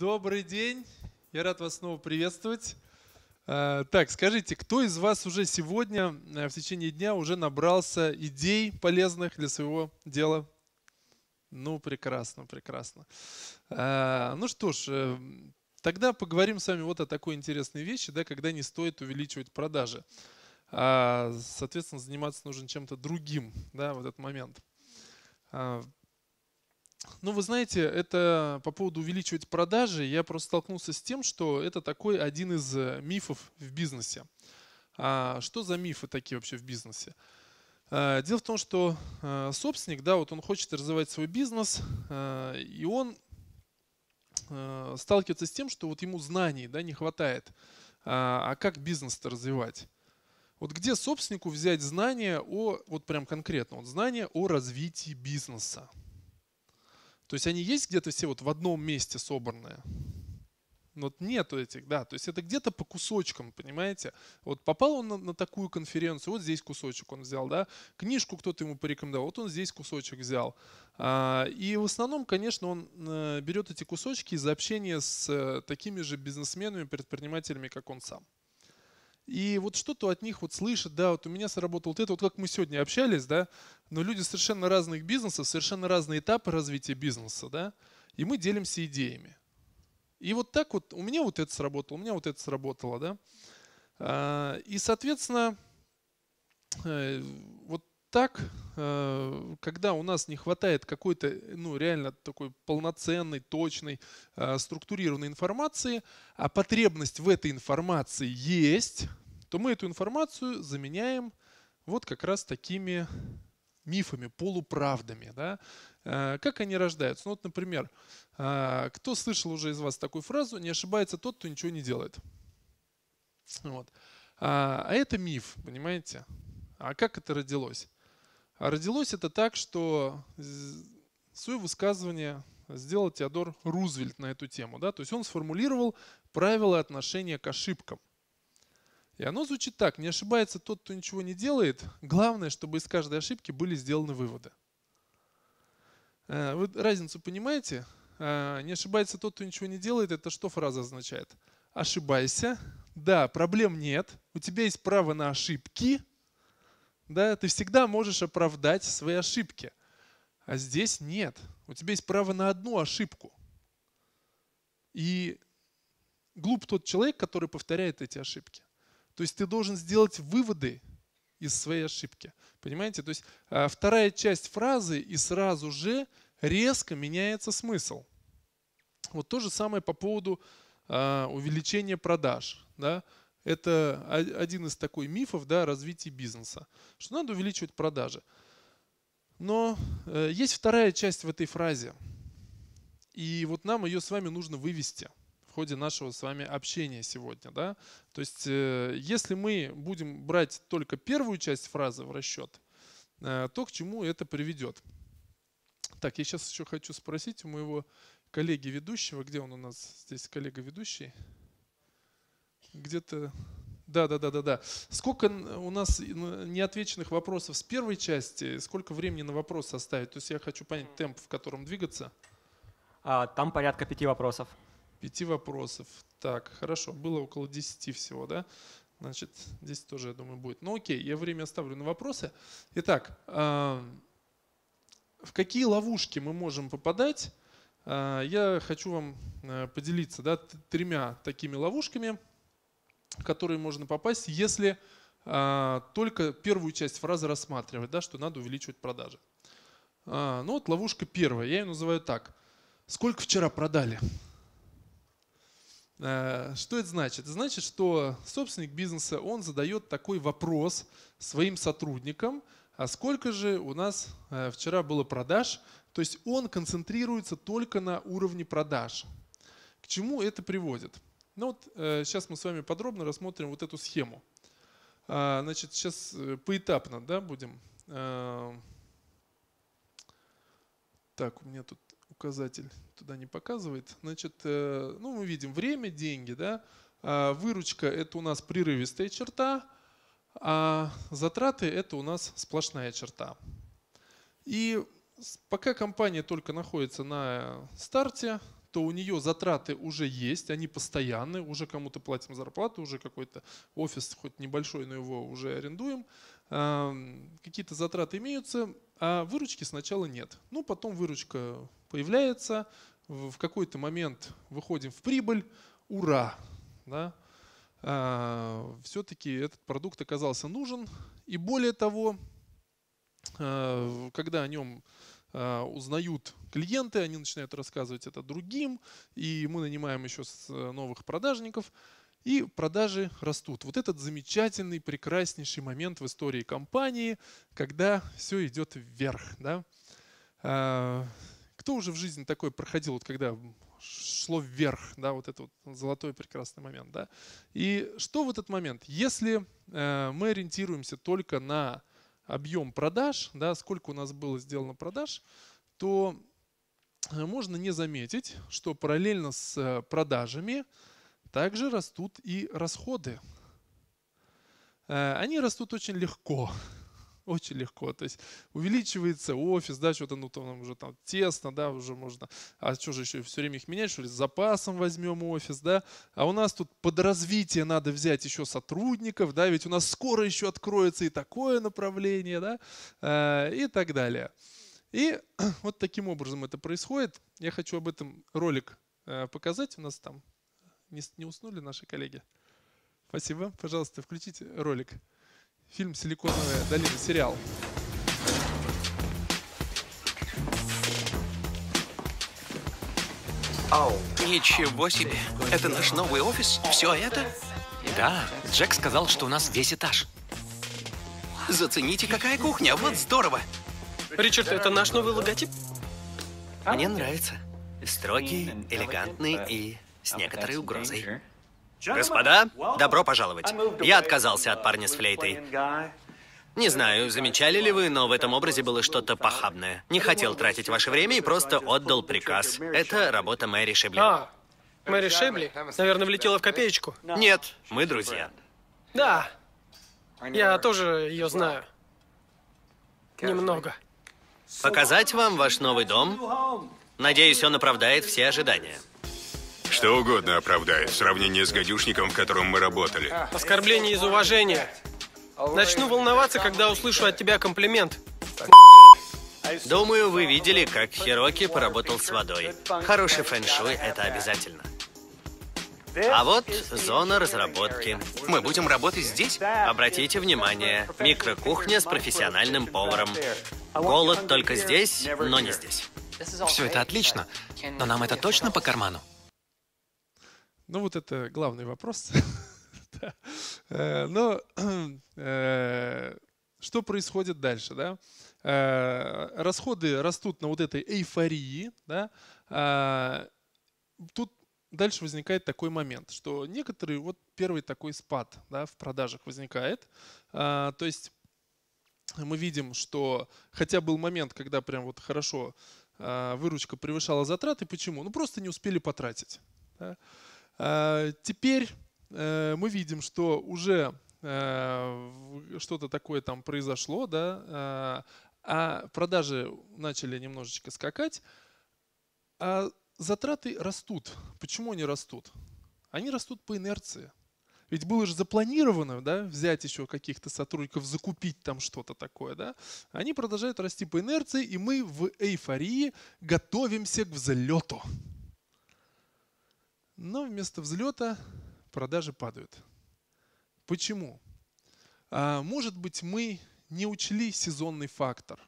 Добрый день. Я рад вас снова приветствовать. Э, так, скажите, кто из вас уже сегодня э, в течение дня уже набрался идей полезных для своего дела? Ну, прекрасно, прекрасно. Э, ну что ж, тогда поговорим с вами вот о такой интересной вещи, да, когда не стоит увеличивать продажи. А, соответственно, заниматься нужно чем-то другим, да, в этот момент. Ну, вы знаете, это по поводу увеличивать продажи, я просто столкнулся с тем, что это такой один из э, мифов в бизнесе. А что за мифы такие вообще в бизнесе? А, дело в том, что э, собственник, да, вот он хочет развивать свой бизнес, э, и он сталкивается с тем, что вот ему знаний, да, не хватает. А, а как бизнес-то развивать? Вот где собственнику взять знания о, вот прям конкретно, вот знания о развитии бизнеса? То есть они есть где-то все вот в одном месте собранные? Вот нету этих, да. То есть это где-то по кусочкам, понимаете? Вот попал он на, на такую конференцию, вот здесь кусочек он взял, да. Книжку кто-то ему порекомендовал, вот он здесь кусочек взял. А, и в основном, конечно, он э, берет эти кусочки из общения с э, такими же бизнесменами, предпринимателями, как он сам и вот что-то от них вот слышит, да, вот у меня сработало вот это, вот как мы сегодня общались, да, но люди совершенно разных бизнесов, совершенно разные этапы развития бизнеса, да, и мы делимся идеями. И вот так вот, у меня вот это сработало, у меня вот это сработало, да. А, и, соответственно, э, вот так, э, когда у нас не хватает какой-то, э, ну, реально такой полноценной, точной, э, структурированной информации, а потребность в этой информации есть, то мы эту информацию заменяем вот как раз такими мифами, полуправдами. Да? Как они рождаются? Ну, вот, например, кто слышал уже из вас такую фразу «не ошибается тот, кто ничего не делает». Вот. А, а это миф, понимаете? А как это родилось? А родилось это так, что свое высказывание сделал Теодор Рузвельт на эту тему. Да? То есть он сформулировал правила отношения к ошибкам. И оно звучит так. Не ошибается тот, кто ничего не делает. Главное, чтобы из каждой ошибки были сделаны выводы. Э, вы разницу понимаете? Э, не ошибается тот, кто ничего не делает. Это что фраза означает? Ошибайся. Да, проблем нет. У тебя есть право на ошибки – да? Ты всегда можешь оправдать свои ошибки. А здесь нет. У тебя есть право на одну ошибку. И глуп тот человек, который повторяет эти ошибки. То есть ты должен сделать выводы из своей ошибки. Понимаете? То есть а, вторая часть фразы и сразу же резко меняется смысл. Вот то же самое по поводу а, увеличения продаж. Да? Это один из такой мифов да, развития бизнеса, что надо увеличивать продажи. Но э, есть вторая часть в этой фразе. И вот нам ее с вами нужно вывести в ходе нашего с вами общения сегодня. Да? То есть э, если мы будем брать только первую часть фразы в расчет, э, то к чему это приведет. Так, я сейчас еще хочу спросить у моего коллеги-ведущего, где он у нас здесь коллега-ведущий? где-то... Да, да, да, да, да. Сколько у нас э, ну, неотвеченных вопросов с первой части, сколько времени на вопрос составить? То есть я хочу понять темп, в котором двигаться. А, там порядка пяти вопросов. Пяти вопросов. Так, хорошо. Было около десяти всего, да? Значит, здесь тоже, я думаю, будет. Ну окей, я время оставлю на вопросы. Итак, а, в какие ловушки мы можем попадать? А, я хочу вам э, поделиться да, тремя такими ловушками – которые можно попасть, если а, только первую часть фразы рассматривать, да, что надо увеличивать продажи. А, ну вот ловушка первая, я ее называю так. Сколько вчера продали? А, что это значит? Это значит, что собственник бизнеса, он задает такой вопрос своим сотрудникам, а сколько же у нас а, вчера было продаж? То есть он концентрируется только на уровне продаж. К чему это приводит? Ну вот сейчас э, мы с вами подробно рассмотрим вот эту схему. А, значит, сейчас э, поэтапно да, будем. А, так, у меня тут указатель туда не показывает. Значит, э, ну мы видим время, деньги, да. А, выручка – это у нас прерывистая черта, а затраты – это у нас сплошная черта. И пока компания только находится на старте, то у нее затраты уже есть, они постоянные, уже кому-то платим зарплату, уже какой-то офис, хоть небольшой, но его уже арендуем. Какие-то затраты имеются, а выручки сначала нет. Ну, потом выручка появляется, в какой-то момент выходим в прибыль, ура! Да? А, все-таки этот продукт оказался нужен. И более того, а, когда о нем а, узнают клиенты, они начинают рассказывать это другим, и мы нанимаем еще э, новых продажников, и продажи растут. Вот этот замечательный, прекраснейший момент в истории компании, когда все идет вверх. Да? А, кто уже в жизни такой проходил, вот когда шло вверх, да, вот этот вот золотой прекрасный момент, да. И что в этот момент? Если э, мы ориентируемся только на объем продаж, да, сколько у нас было сделано продаж, то э, можно не заметить, что параллельно с э, продажами также растут и расходы. Э, они растут очень легко. Очень легко. То есть увеличивается офис, да, что-то, ну, там уже там тесно, да, уже можно. А что же еще все время их менять, что ли, с запасом возьмем офис, да. А у нас тут под развитие надо взять еще сотрудников, да, ведь у нас скоро еще откроется и такое направление, да, э, и так далее. И вот таким образом это происходит. Я хочу об этом ролик э, показать. У нас там не, не уснули наши коллеги. Спасибо. Пожалуйста, включите ролик. Фильм «Силиконовая долина», сериал. Ничего себе. Это наш новый офис? Все это? Да. Джек сказал, что у нас весь этаж. Зацените, какая кухня. Вот здорово. Ричард, это наш новый логотип? Мне нравится. Строгий, элегантный и с некоторой угрозой. Господа, добро пожаловать. Я отказался от парня с флейтой. Не знаю, замечали ли вы, но в этом образе было что-то похабное. Не хотел тратить ваше время и просто отдал приказ. Это работа Мэри Шибли. А, Мэри Шибли? Наверное, влетела в копеечку? Нет, мы друзья. Да, я тоже ее знаю. Немного. Показать вам ваш новый дом? Надеюсь, он оправдает все ожидания. Что угодно оправдает Сравнение с гадюшником, в котором мы работали. Оскорбление из уважения. Начну волноваться, когда услышу от тебя комплимент. Думаю, вы видели, как Хироки поработал с водой. Хороший фэн-шуй – это обязательно. А вот зона разработки. Мы будем работать здесь? Обратите внимание, микрокухня с профессиональным поваром. Голод только здесь, но не здесь. Все это отлично, но нам это точно по карману? Ну вот это главный вопрос. Э, но э, что происходит дальше, да? Э, расходы растут на вот этой эйфории, да? А, тут дальше возникает такой момент, что некоторые вот первый такой спад, да, в продажах возникает. А, то есть мы видим, что хотя был момент, когда прям вот хорошо а, выручка превышала затраты, почему? Ну просто не успели потратить. Э, теперь э, мы видим, что уже э, что-то такое там произошло, да, а продажи начали немножечко скакать, а затраты растут. Почему они растут? Они растут по инерции. Ведь было же запланировано да, взять еще каких-то сотрудников, закупить там что-то такое. Да? Они продолжают расти по инерции, и мы в эйфории готовимся к взлету. Но вместо взлета продажи падают. Почему? А, может быть, мы не учли сезонный фактор.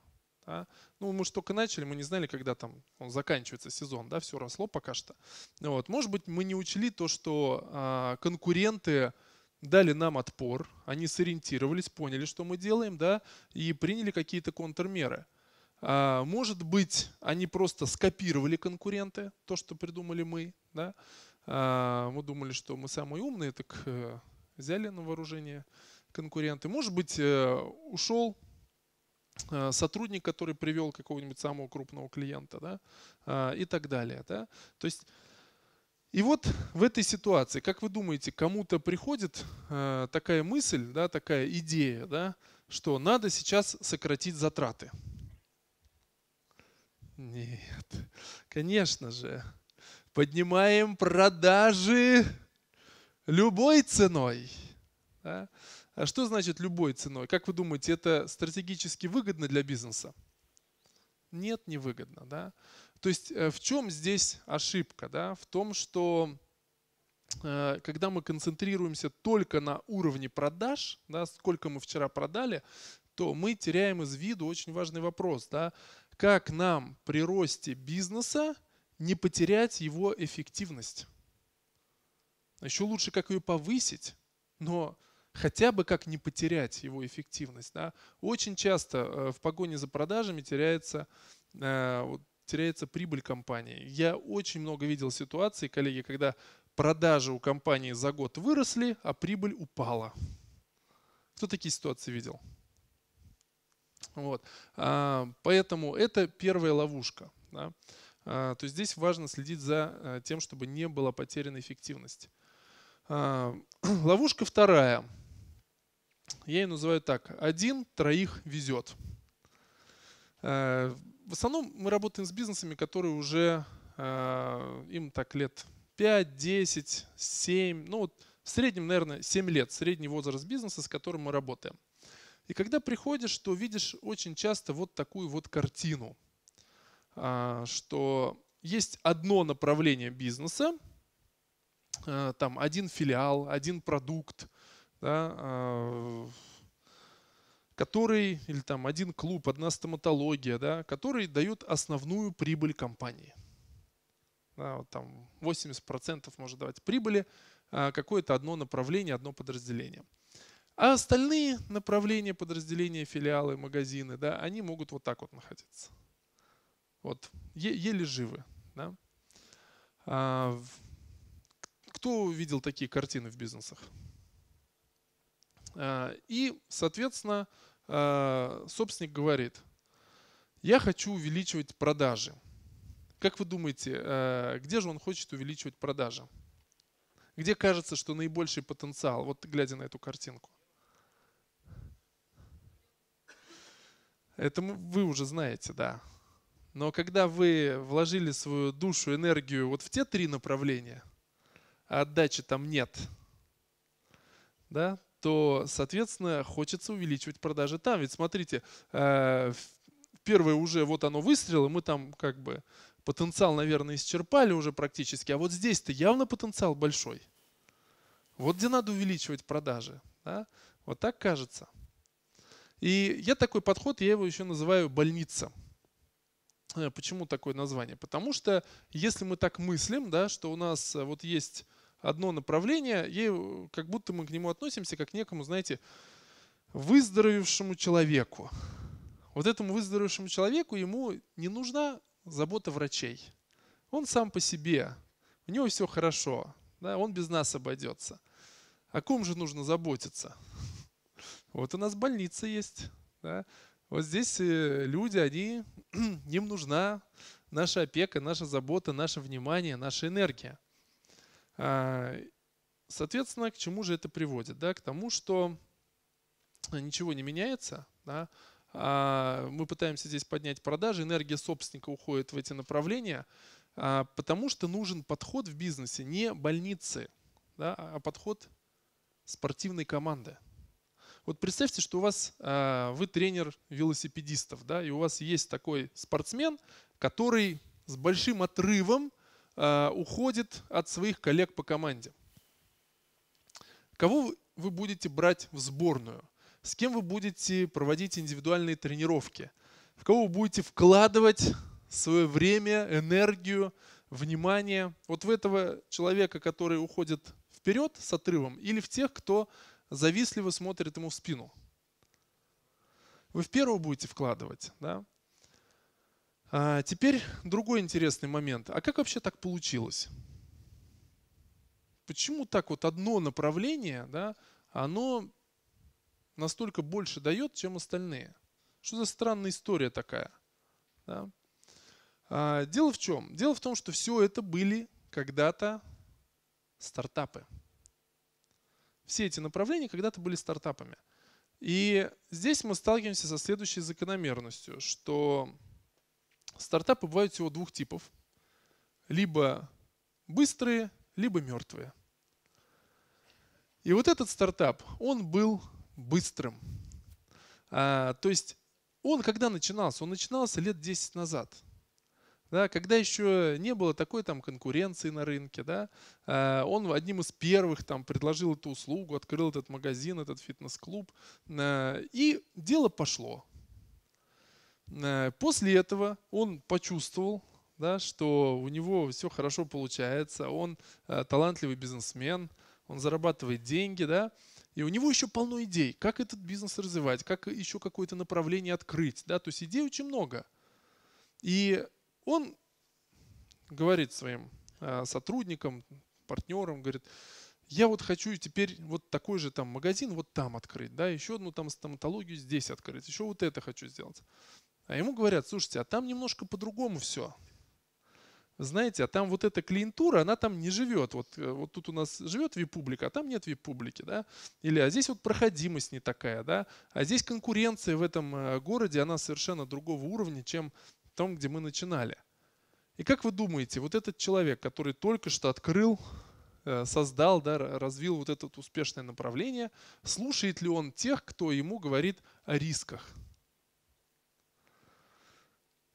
Да? Ну, мы же только начали, мы не знали, когда там он заканчивается сезон, да, все росло пока что. Вот. Может быть, мы не учли то, что а, конкуренты дали нам отпор, они сориентировались, поняли, что мы делаем, да, и приняли какие-то контрмеры. А, может быть, они просто скопировали конкуренты, то, что придумали мы, да, а, мы думали, что мы самые умные, так э, взяли на вооружение конкуренты. Может быть, э, ушел э, сотрудник, который привел какого-нибудь самого крупного клиента да, а, и так далее. Да. То есть, и вот в этой ситуации, как вы думаете, кому-то приходит такая мысль, да, такая идея, да, что надо сейчас сократить затраты? Нет, конечно же поднимаем продажи любой ценой. Да? А что значит любой ценой? Как вы думаете, это стратегически выгодно для бизнеса? Нет, не выгодно, Да? То есть э, в чем здесь ошибка? Да? В том, что э, когда мы концентрируемся только на уровне продаж, да, сколько мы вчера продали, то мы теряем из виду очень важный вопрос. Да? Как нам при росте бизнеса не потерять его эффективность. Еще лучше, как ее повысить, но хотя бы как не потерять его эффективность. Да? Очень часто э, в погоне за продажами теряется, э, теряется прибыль компании. Я очень много видел ситуаций, коллеги, когда продажи у компании за год выросли, а прибыль упала. Кто такие ситуации видел? Вот. А, поэтому это первая ловушка. Да? А, то здесь важно следить за э, тем, чтобы не была потеряна эффективность. А, ловушка вторая. Я ее называю так. Один троих везет. Э, в основном мы работаем с бизнесами, которые уже а, им так лет 5, 10, 7, ну вот в среднем, наверное, 7 лет, средний возраст бизнеса, с которым мы работаем. И когда приходишь, то видишь очень часто вот такую вот картину – а, что есть одно направление бизнеса, а, там один филиал, один продукт, да, а, который, или там один клуб, одна стоматология, да, который дает основную прибыль компании. Да, вот там 80% может давать прибыли какое-то одно направление, одно подразделение. А остальные направления, подразделения, филиалы, магазины, да, они могут вот так вот находиться. Вот, е- еле живы. Да? А, кто видел такие картины в бизнесах? А, и, соответственно, а, собственник говорит, я хочу увеличивать продажи. Как вы думаете, а, где же он хочет увеличивать продажи? Где кажется, что наибольший потенциал, вот глядя на эту картинку? Это вы уже знаете, да. Но когда вы вложили свою душу, энергию вот в те три направления, а отдачи там нет, да, то, соответственно, хочется увеличивать продажи там. Ведь смотрите, э, первое уже вот оно выстрело, мы там как бы потенциал, наверное, исчерпали уже практически, а вот здесь-то явно потенциал большой. Вот где надо увеличивать продажи. Да? Вот так кажется. И я такой подход, я его еще называю больница. Э, почему такое название? Потому что если мы так мыслим, да, что у нас э, вот есть одно направление, ей, э, как будто мы к нему относимся как к некому, знаете, выздоровевшему человеку. Вот этому выздоровевшему человеку ему не нужна забота врачей. Он сам по себе, у него все хорошо, да, он без нас обойдется. О ком же нужно заботиться? Вот у нас больница есть, да? Вот здесь э, люди, они, им нужна наша опека, наша забота, наше внимание, наша энергия. А, соответственно, к чему же это приводит? Да? К тому, что ничего не меняется, да? А, мы пытаемся здесь поднять продажи, энергия собственника уходит в эти направления, а, потому что нужен подход в бизнесе не больницы, да, а подход спортивной команды. Вот представьте, что у вас, а, вы тренер велосипедистов, да, и у вас есть такой спортсмен, который с большим отрывом а, уходит от своих коллег по команде. Кого вы будете брать в сборную? С кем вы будете проводить индивидуальные тренировки? В кого вы будете вкладывать свое время, энергию, внимание? Вот в этого человека, который уходит вперед с отрывом, или в тех, кто завистливо смотрит ему в спину. Вы в первую будете вкладывать, да? А теперь другой интересный момент. А как вообще так получилось? Почему так вот одно направление, да, оно настолько больше дает, чем остальные? Что за странная история такая? Да? А, дело в чем? Дело в том, что все это были когда-то стартапы все эти направления когда-то были стартапами. И здесь мы сталкиваемся со следующей закономерностью, что стартапы бывают всего двух типов. Либо быстрые, либо мертвые. И вот этот стартап, он был быстрым. А, то есть он когда начинался? Он начинался лет 10 назад да, когда еще не было такой там конкуренции на рынке, да, э, он одним из первых там предложил эту услугу, открыл этот магазин, этот фитнес-клуб, э, и дело пошло. Э, после этого он почувствовал, да, что у него все хорошо получается, он талантливый бизнесмен, он зарабатывает деньги, да, и у него еще полно идей, как этот бизнес развивать, как еще какое-то направление открыть, да, то есть идей очень много. И он говорит своим а, сотрудникам, партнерам, говорит, я вот хочу теперь вот такой же там магазин вот там открыть, да, еще одну там стоматологию здесь открыть, еще вот это хочу сделать. А ему говорят, слушайте, а там немножко по-другому все. Знаете, а там вот эта клиентура, она там не живет. Вот, э, вот тут у нас живет вип-публика, а там нет вип-публики, да? Или а здесь вот проходимость не такая, да? А здесь конкуренция в этом э, городе, она совершенно другого уровня, чем том, где мы начинали. И как вы думаете, вот этот человек, который только что открыл, э, создал, да, развил вот это успешное направление, слушает ли он тех, кто ему говорит о рисках?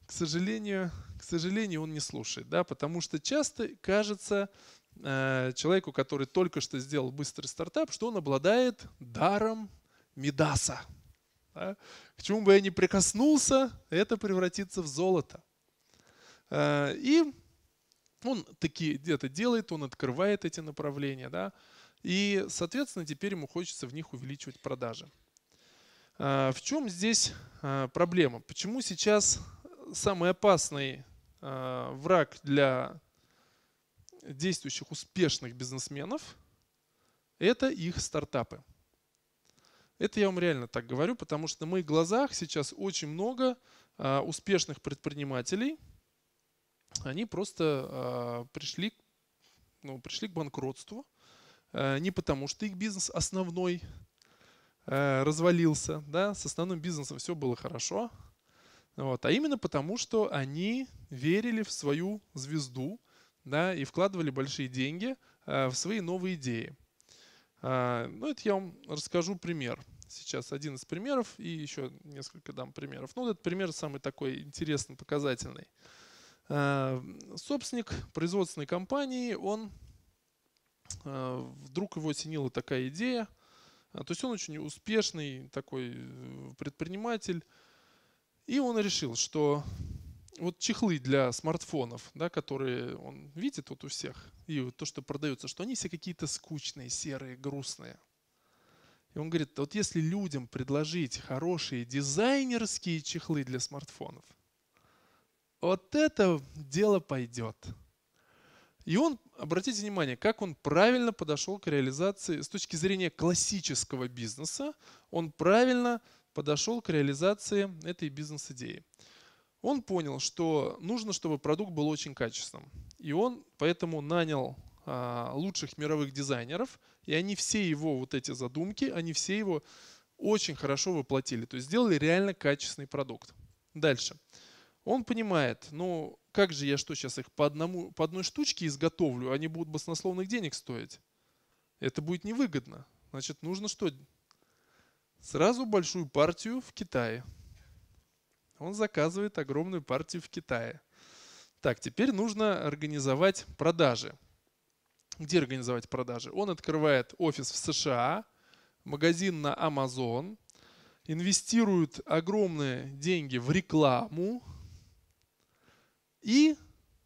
К сожалению, к сожалению, он не слушает, да, потому что часто кажется э, человеку, который только что сделал быстрый стартап, что он обладает даром Медаса – к чему бы я ни прикоснулся, это превратится в золото. Э, и он такие где-то делает, он открывает эти направления, да, и, соответственно, теперь ему хочется в них увеличивать продажи. Э, в чем здесь э, проблема? Почему сейчас самый опасный враг для действующих успешных бизнесменов – это их стартапы? Это я вам реально так говорю, потому что на моих глазах сейчас очень много а, успешных предпринимателей. Они просто а, пришли, ну, пришли к банкротству. А, не потому, что их бизнес основной а, развалился, да, с основным бизнесом все было хорошо, вот, а именно потому, что они верили в свою звезду, да, и вкладывали большие деньги а, в свои новые идеи. А, ну, это я вам расскажу пример. Сейчас один из примеров и еще несколько дам примеров. Ну, этот пример самый такой интересный, показательный. А, собственник производственной компании, он а, вдруг его осенила такая идея. То есть он очень успешный такой э, предприниматель. И он решил, что вот чехлы для смартфонов, да, которые он видит вот у всех, и вот то, что продается, что они все какие-то скучные, серые, грустные. И он говорит, вот если людям предложить хорошие дизайнерские чехлы для смартфонов, вот это дело пойдет. И он, обратите внимание, как он правильно подошел к реализации с точки зрения классического бизнеса, он правильно подошел к реализации этой бизнес-идеи он понял, что нужно, чтобы продукт был очень качественным. И он поэтому нанял а, лучших мировых дизайнеров, и они все его вот эти задумки, они все его очень хорошо воплотили. То есть сделали реально качественный продукт. Дальше. Он понимает, ну как же я что сейчас их по, одному, по одной штучке изготовлю, они будут баснословных денег стоить. Это будет невыгодно. Значит, нужно что? Сразу большую партию в Китае он заказывает огромную партию в Китае. Так, теперь нужно организовать продажи. Где организовать продажи? Он открывает офис в США, магазин на Amazon, инвестирует огромные деньги в рекламу и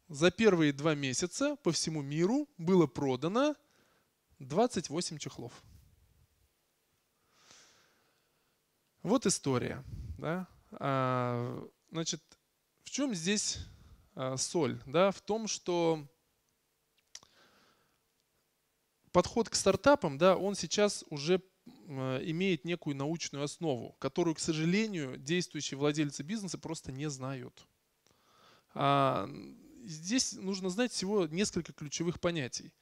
за первые два месяца по всему миру было продано 28 чехлов. Вот история. Да? А, значит, в чем здесь а, соль? Да, в том, что подход к стартапам, да, он сейчас уже а, имеет некую научную основу, которую, к сожалению, действующие владельцы бизнеса просто не знают. Здесь нужно знать всего несколько ключевых понятий.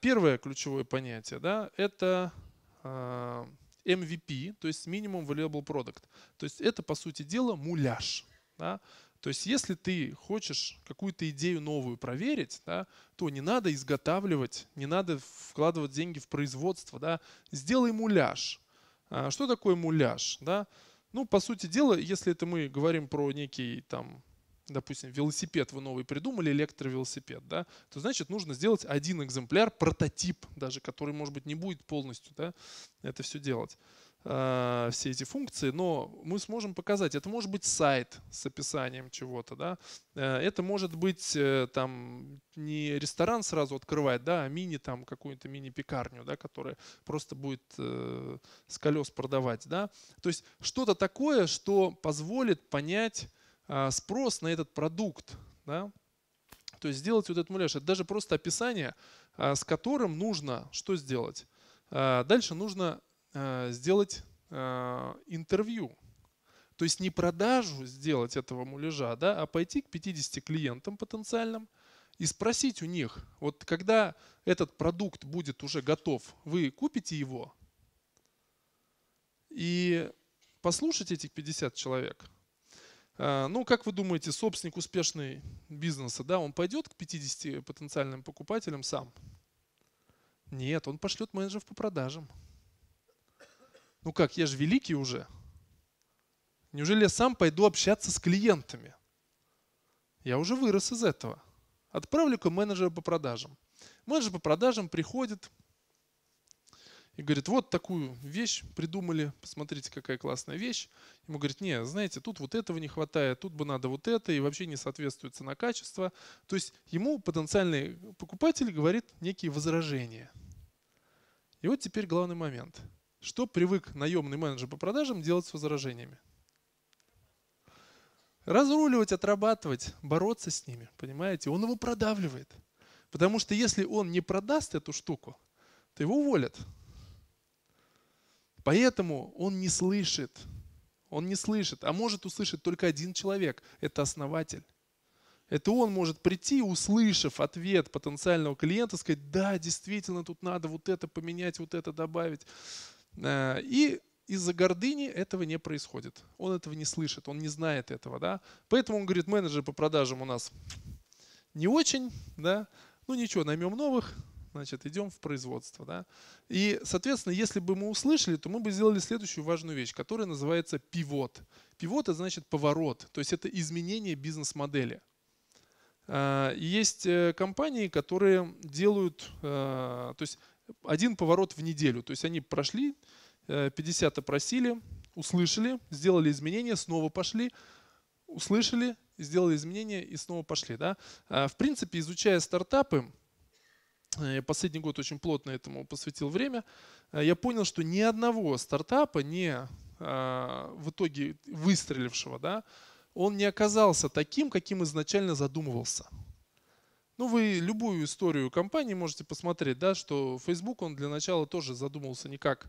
Первое ключевое понятие да, – это MVP, то есть Minimum Valuable Product. То есть это, по сути дела, муляж. Да? То есть если ты хочешь какую-то идею новую проверить, да, то не надо изготавливать, не надо вкладывать деньги в производство. Да? Сделай муляж. А что такое муляж? Да? Ну, по сути дела, если это мы говорим про некий там допустим, велосипед вы новый придумали, электровелосипед, да, то значит нужно сделать один экземпляр, прототип даже, который, может быть, не будет полностью да, это все делать э, все эти функции, но мы сможем показать. Это может быть сайт с описанием чего-то, да. Э, это может быть э, там не ресторан сразу открывать, да, а мини там какую-то мини-пекарню, да, которая просто будет э, с колес продавать, да. То есть что-то такое, что позволит понять а, спрос на этот продукт. Да? То есть сделать вот этот муляж. Это даже просто описание, а, с которым нужно что сделать. А, дальше нужно сделать интервью. То есть не продажу сделать этого муляжа, да, а пойти к 50 клиентам потенциальным и спросить у них, вот когда этот продукт будет уже готов, вы купите его? И послушать этих 50 человек – а, ну, как вы думаете, собственник успешной бизнеса, да, он пойдет к 50 потенциальным покупателям сам? Нет, он пошлет менеджеров по продажам. Ну как, я же великий уже. Неужели я сам пойду общаться с клиентами? Я уже вырос из этого. Отправлю-ка менеджера по продажам. Менеджер по продажам приходит, и говорит, вот такую вещь придумали, посмотрите, какая классная вещь. Ему говорит, не, знаете, тут вот этого не хватает, тут бы надо вот это, и вообще не соответствует цена качество То есть ему потенциальный покупатель говорит некие возражения. И вот теперь главный момент. Что привык наемный менеджер по продажам делать с возражениями? Разруливать, отрабатывать, бороться с ними, понимаете? Он его продавливает. Потому что если он не продаст эту штуку, то его уволят. Поэтому он не слышит. Он не слышит. А может услышать только один человек. Это основатель. Это он может прийти, услышав ответ потенциального клиента, сказать, да, действительно, тут надо вот это поменять, вот это добавить. Э, и из-за гордыни этого не происходит. Он этого не слышит, он не знает этого. Да? Поэтому он говорит, менеджер по продажам у нас не очень, да, ну ничего, наймем новых, значит, идем в производство. Да? И, соответственно, если бы мы услышали, то мы бы сделали следующую важную вещь, которая называется пивот. Пивот – это значит поворот, то есть это изменение бизнес-модели. А, есть э, компании, которые делают, э, то есть один поворот в неделю. То есть они прошли, 50 э, опросили, услышали, сделали изменения, снова пошли, услышали, сделали изменения и снова пошли. Да? А, в принципе, изучая стартапы, я э, последний год очень плотно этому посвятил время, э, я понял, что ни одного стартапа, не а, в итоге выстрелившего, да, он не оказался таким, каким изначально задумывался. Ну, вы любую историю компании можете посмотреть, да, что Facebook, он для начала тоже задумывался не как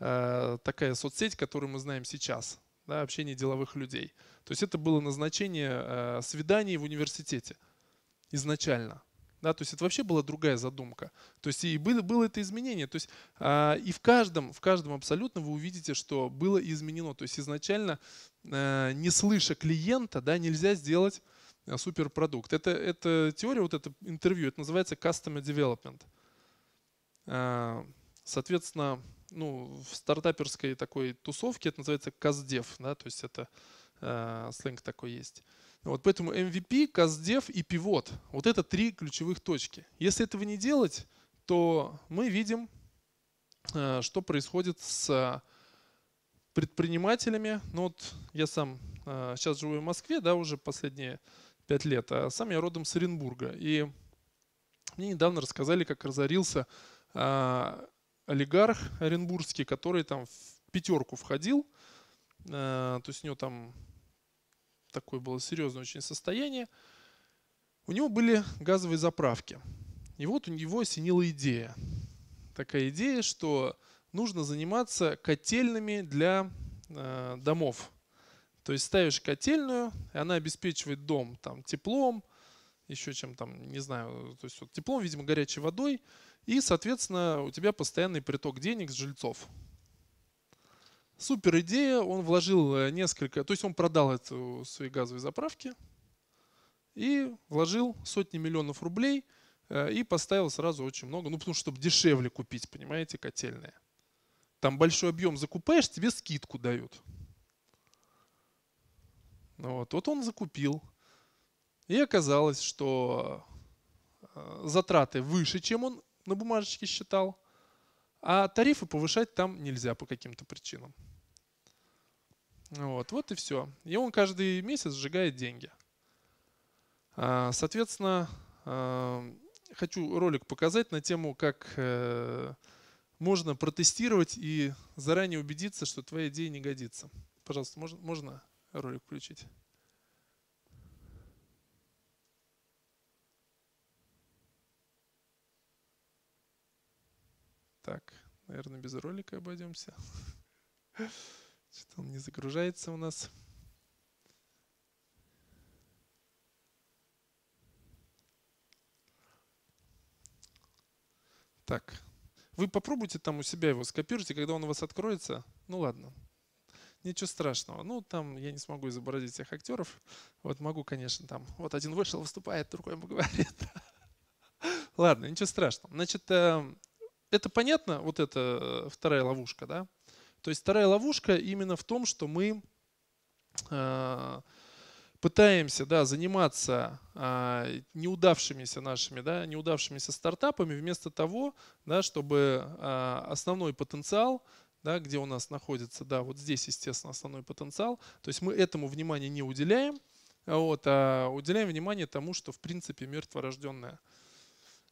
э, такая соцсеть, которую мы знаем сейчас, да, общение деловых людей. То есть это было назначение э, свиданий в университете изначально. Да, то есть это вообще была другая задумка. То есть и было, было это изменение. То есть э, и в каждом, в каждом абсолютно вы увидите, что было изменено. То есть изначально, э, не слыша клиента, да, нельзя сделать а, суперпродукт. Это, это теория, вот это интервью, это называется Customer Development. Э, соответственно, ну, в стартаперской такой тусовке это называется CASDEV, да, то есть это э, сленг такой есть. Вот поэтому MVP, CastDev и пивот. Вот это три ключевых точки. Если этого не делать, то мы видим, э, что происходит с предпринимателями. Ну вот я сам э, сейчас живу в Москве, да, уже последние пять лет, а сам я родом с Оренбурга. И мне недавно рассказали, как разорился э, олигарх оренбургский, который там в пятерку входил. То есть у него там такое было серьезное очень состояние, у него были газовые заправки. И вот у него осенила идея. Такая идея, что нужно заниматься котельными для э, домов. То есть ставишь котельную, и она обеспечивает дом там, теплом, еще чем там, не знаю, то есть вот, теплом, видимо, горячей водой, и, соответственно, у тебя постоянный приток денег с жильцов. Супер идея, он вложил э, несколько, то есть он продал эту свои газовые заправки и вложил сотни миллионов рублей э, и поставил сразу очень много, ну потому что чтобы дешевле купить, понимаете, котельные. Там большой объем закупаешь, тебе скидку дают. Ну вот, вот он закупил. И оказалось, что э, затраты выше, чем он на бумажечке считал. А тарифы повышать там нельзя по каким-то причинам. Вот, вот и все. И он каждый месяц сжигает деньги. А, соответственно, а, хочу ролик показать на тему, как э, можно протестировать и заранее убедиться, что твоя идея не годится. Пожалуйста, можно, можно ролик включить? Так, наверное, без ролика обойдемся. Что-то он не загружается у нас. Так, вы попробуйте там у себя его скопируйте, когда он у вас откроется. Ну ладно, ничего страшного. Ну, там я не смогу изобразить всех актеров. Вот могу, конечно, там. Вот один вышел, выступает, другой ему говорит. Ладно, ничего страшного. Значит, эм, это понятно, вот это э, вторая ловушка, да? То есть вторая ловушка именно в том, что мы э, пытаемся да, заниматься а, неудавшимися нашими, да, неудавшимися стартапами, вместо того, да, чтобы а, основной потенциал, да, где у нас находится, да, вот здесь, естественно, основной потенциал, то есть мы этому внимания не уделяем, вот, а уделяем внимание тому, что в принципе мертворожденное.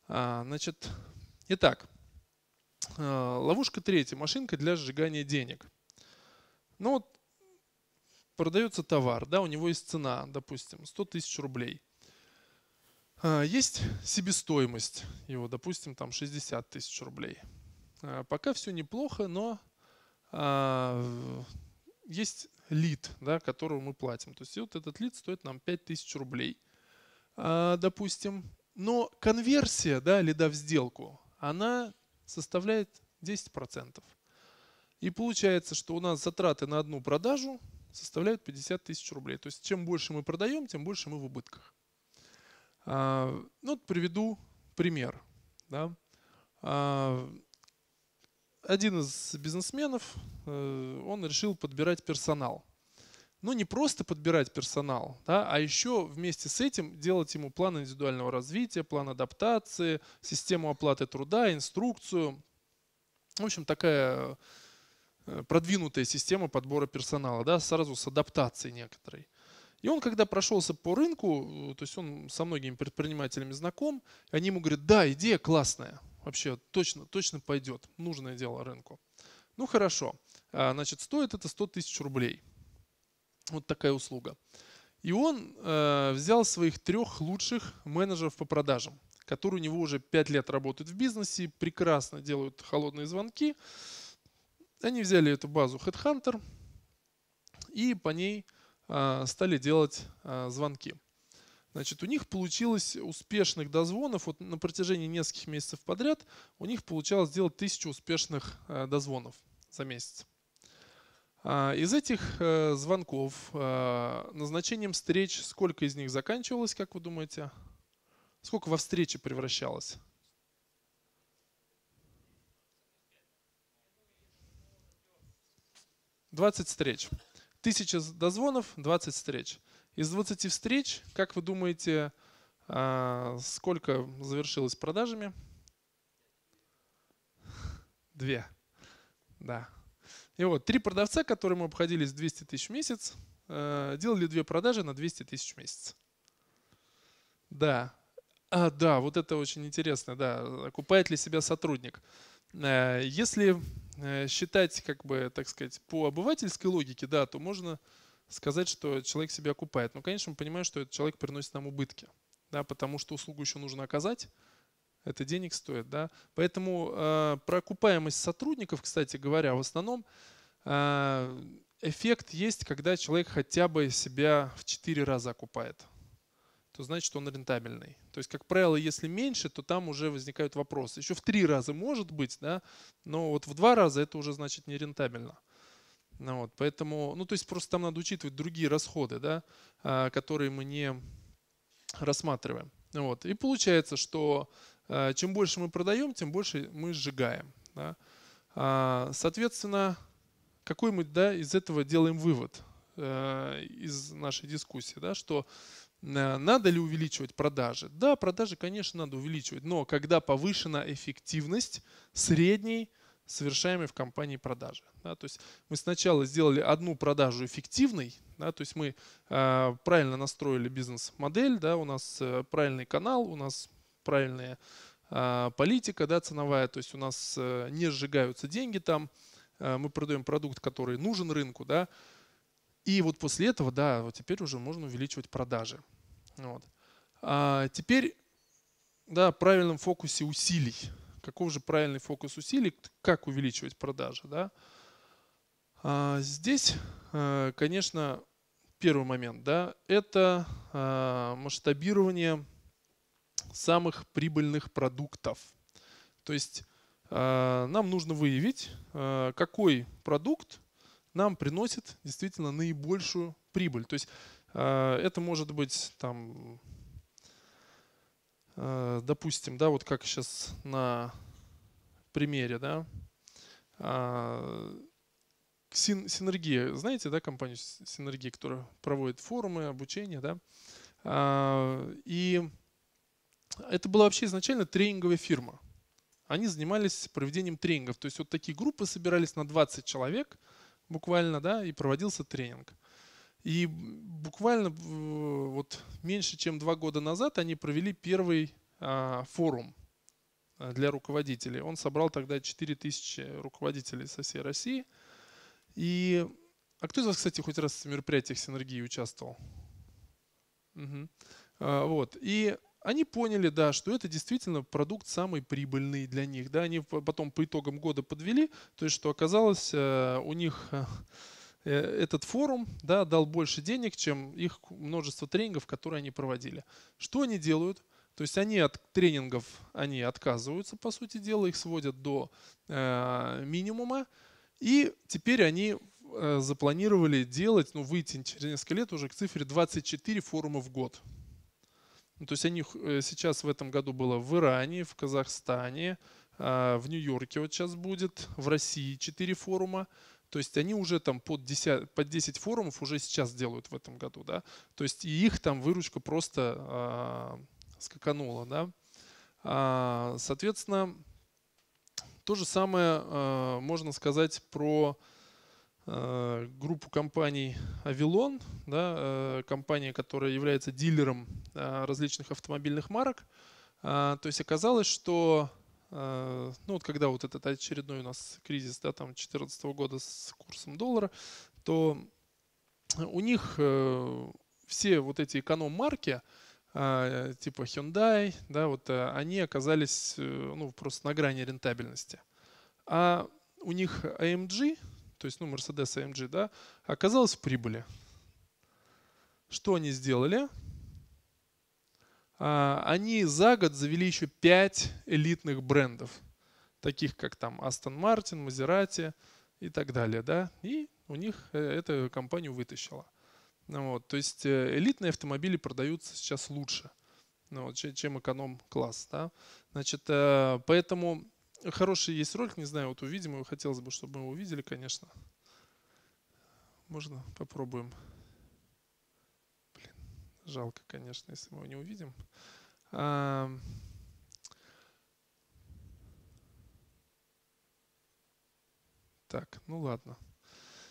А, значит, итак, Э, ловушка третья. Машинка для сжигания денег. Ну вот продается товар, да, у него есть цена, допустим, 100 тысяч рублей. Э, есть себестоимость его, допустим, там 60 тысяч рублей. Э, пока все неплохо, но есть лид, да, которого мы платим. То есть вот этот лид стоит нам тысяч рублей, допустим. Но конверсия, да, лида в сделку, она составляет 10%. И получается, что у нас затраты на одну продажу составляют 50 тысяч рублей. То есть чем больше мы продаем, тем больше мы в убытках. А, ну, вот приведу пример. Да. А, один из бизнесменов, э, он решил подбирать персонал – ну, не просто подбирать персонал, да, а еще вместе с этим делать ему план индивидуального развития, план адаптации, систему оплаты труда, инструкцию. В общем, такая э, продвинутая система подбора персонала, да, сразу с адаптацией некоторой. И он, когда прошелся по рынку, э, то есть он со многими предпринимателями знаком, они ему говорят, да, идея классная, вообще точно, точно пойдет, нужное дело рынку. Ну хорошо, а, значит, стоит это 100 тысяч рублей – вот такая услуга. И он э, взял своих трех лучших менеджеров по продажам, которые у него уже пять лет работают в бизнесе, прекрасно делают холодные звонки. Они взяли эту базу Headhunter и по ней э, стали делать э, звонки. Значит, у них получилось успешных дозвонов, вот на протяжении нескольких месяцев подряд у них получалось сделать тысячу успешных э, дозвонов за месяц. А, из этих э, звонков, а, назначением встреч, сколько из них заканчивалось, как вы думаете? Сколько во встречи превращалось? Двадцать встреч. Тысяча дозвонов, 20 встреч. Из 20 встреч, как вы думаете, а, сколько завершилось продажами? Две. Да. И вот три продавца, которые мы обходились 200 тысяч в месяц, э, делали две продажи на 200 тысяч в месяц. Да. А, да, вот это очень интересно, да. Окупает ли себя сотрудник? Э, если э, считать, как бы, так сказать, по обывательской логике, да, то можно сказать, что человек себя окупает. Но, конечно, мы понимаем, что этот человек приносит нам убытки, да, потому что услугу еще нужно оказать, это денег стоит, да. Поэтому э, про окупаемость сотрудников, кстати говоря, в основном э, эффект есть, когда человек хотя бы себя в 4 раза окупает то значит он рентабельный. То есть, как правило, если меньше, то там уже возникают вопросы. Еще в три раза может быть, да, но вот в два раза это уже значит не рентабельно. Ну, вот, поэтому, ну то есть просто там надо учитывать другие расходы, да, э, которые мы не рассматриваем. Ну вот. И получается, что Э, чем больше мы продаем, тем больше мы сжигаем. Да? А, соответственно, какой мы да, из этого делаем вывод э, из нашей дискуссии, да, что э, надо ли увеличивать продажи? Да, продажи, конечно, надо увеличивать, но когда повышена эффективность средней совершаемой в компании продажи. Да, то есть мы сначала сделали одну продажу эффективной, да, то есть мы э, правильно настроили бизнес-модель, да, у нас правильный канал, у нас правильная а, политика да, ценовая, то есть у нас э, не сжигаются деньги там, э, мы продаем продукт, который нужен рынку, да, и вот после этого, да, вот теперь уже можно увеличивать продажи. Вот. А теперь, да, правильном фокусе усилий. Каков же правильный фокус усилий, как увеличивать продажи, да? А здесь, э, конечно, первый момент, да, это а, масштабирование самых прибыльных продуктов. То есть э, нам нужно выявить, э, какой продукт нам приносит действительно наибольшую прибыль. То есть э, это может быть там, допустим, да, вот как сейчас на примере, да, Син, синергия, знаете, да, компанию Синергия, которая проводит форумы, обучение, да, и это была вообще изначально тренинговая фирма. Они занимались проведением тренингов. То есть вот такие группы собирались на 20 человек буквально, да, и проводился тренинг. И буквально э, вот меньше чем два года назад они провели первый а, форум э, для руководителей. Он собрал тогда 4000 руководителей со всей России. И... А кто из вас, кстати, хоть раз в мероприятиях синергии участвовал? Угу. А, вот. И они поняли, да, что это действительно продукт самый прибыльный для них. Да, они потом по итогам года подвели, то есть что оказалось э, у них э, э, этот форум да, дал больше денег, чем их множество тренингов, которые они проводили. Что они делают? То есть они от тренингов они отказываются, по сути дела, их сводят до э, минимума. И теперь они э, запланировали делать, ну, выйти через несколько лет уже к цифре 24 форума в год. Ну, то есть они э, сейчас в этом году было в Иране, в Казахстане, а, в Нью-Йорке вот сейчас будет, в России 4 форума. То есть они уже там под 10, под 10 форумов уже сейчас делают в этом году. Да? То есть и их там выручка просто э, скаканула. Да? А, соответственно, то же самое э, можно сказать про Э, группу компаний Avilon, да, э, компания, которая является дилером э, различных автомобильных марок. То есть оказалось, что ну вот когда вот этот очередной у нас кризис, да, там 2014 года с курсом доллара, то у них все вот эти эконом-марки, типа Hyundai, да, вот они оказались ну, просто на грани рентабельности. А у них AMG, то есть ну, Mercedes AMG, да, оказалась в прибыли. Что они сделали? А, они за год завели еще пять элитных брендов, таких как там Aston Martin, Maserati и так далее. Да? И у них э, эту компанию вытащила. Ну вот, то есть э, элитные автомобили продаются сейчас лучше, ну, чем эконом-класс. Да? Значит, э, поэтому Хороший есть ролик, не знаю, вот увидим его. Хотелось бы, чтобы мы его увидели, конечно. Можно попробуем. Блин, жалко, конечно, если мы его не увидим. А... Так, ну ладно.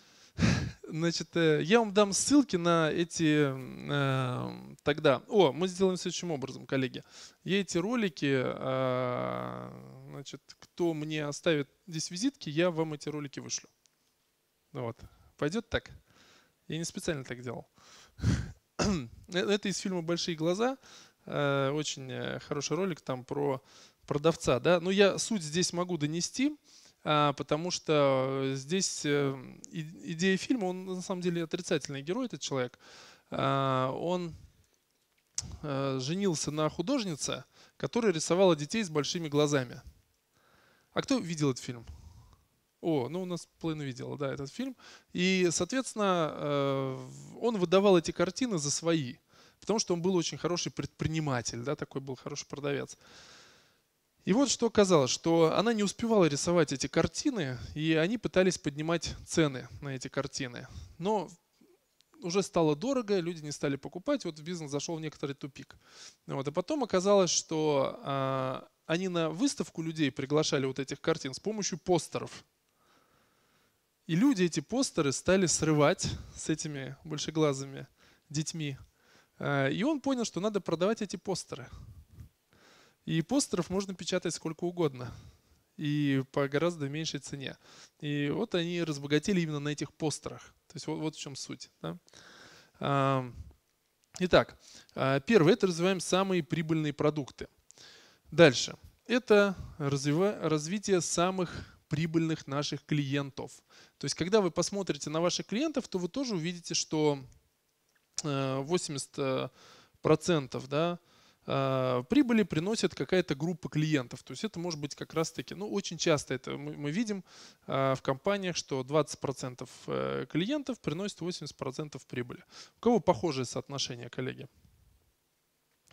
Значит, э, я вам дам ссылки на эти э, тогда. О, мы сделаем следующим образом, коллеги. Я эти ролики, э, значит, кто мне оставит здесь визитки, я вам эти ролики вышлю. Ну вот. Пойдет так? Я не специально так делал. Э, это из фильма «Большие глаза». Э, очень э, хороший ролик там про продавца. Да? Но ну, я суть здесь могу донести, а, потому что здесь идея фильма, он на самом деле отрицательный герой, этот человек. А, он женился на художнице, которая рисовала детей с большими глазами. А кто видел этот фильм? О, ну у нас половина видела, да, этот фильм. И, соответственно, э, он выдавал эти картины за свои, потому что он был очень хороший предприниматель, да, такой был хороший продавец. И вот что оказалось, что она не успевала рисовать эти картины, и они пытались поднимать цены на эти картины. Но уже стало дорого, люди не стали покупать, вот бизнес зашел в некоторый тупик. Вот, а потом оказалось, что а, они на выставку людей приглашали вот этих картин с помощью постеров. И люди эти постеры стали срывать с этими большеглазыми детьми. А, и он понял, что надо продавать эти постеры. И постеров можно печатать сколько угодно. И по гораздо меньшей цене. И вот они разбогатели именно на этих постерах. То есть вот, вот в чем суть. Да? А, итак, а, первое, это называем самые прибыльные продукты – Дальше. Это развитие самых прибыльных наших клиентов. То есть, когда вы посмотрите на ваших клиентов, то вы тоже увидите, что 80% э, э, да, э, прибыли приносит какая-то группа клиентов. То есть это может быть как раз-таки, ну очень часто это мы, мы видим в компаниях, что 20% клиентов приносит 80% прибыли. У кого похожее соотношение, коллеги?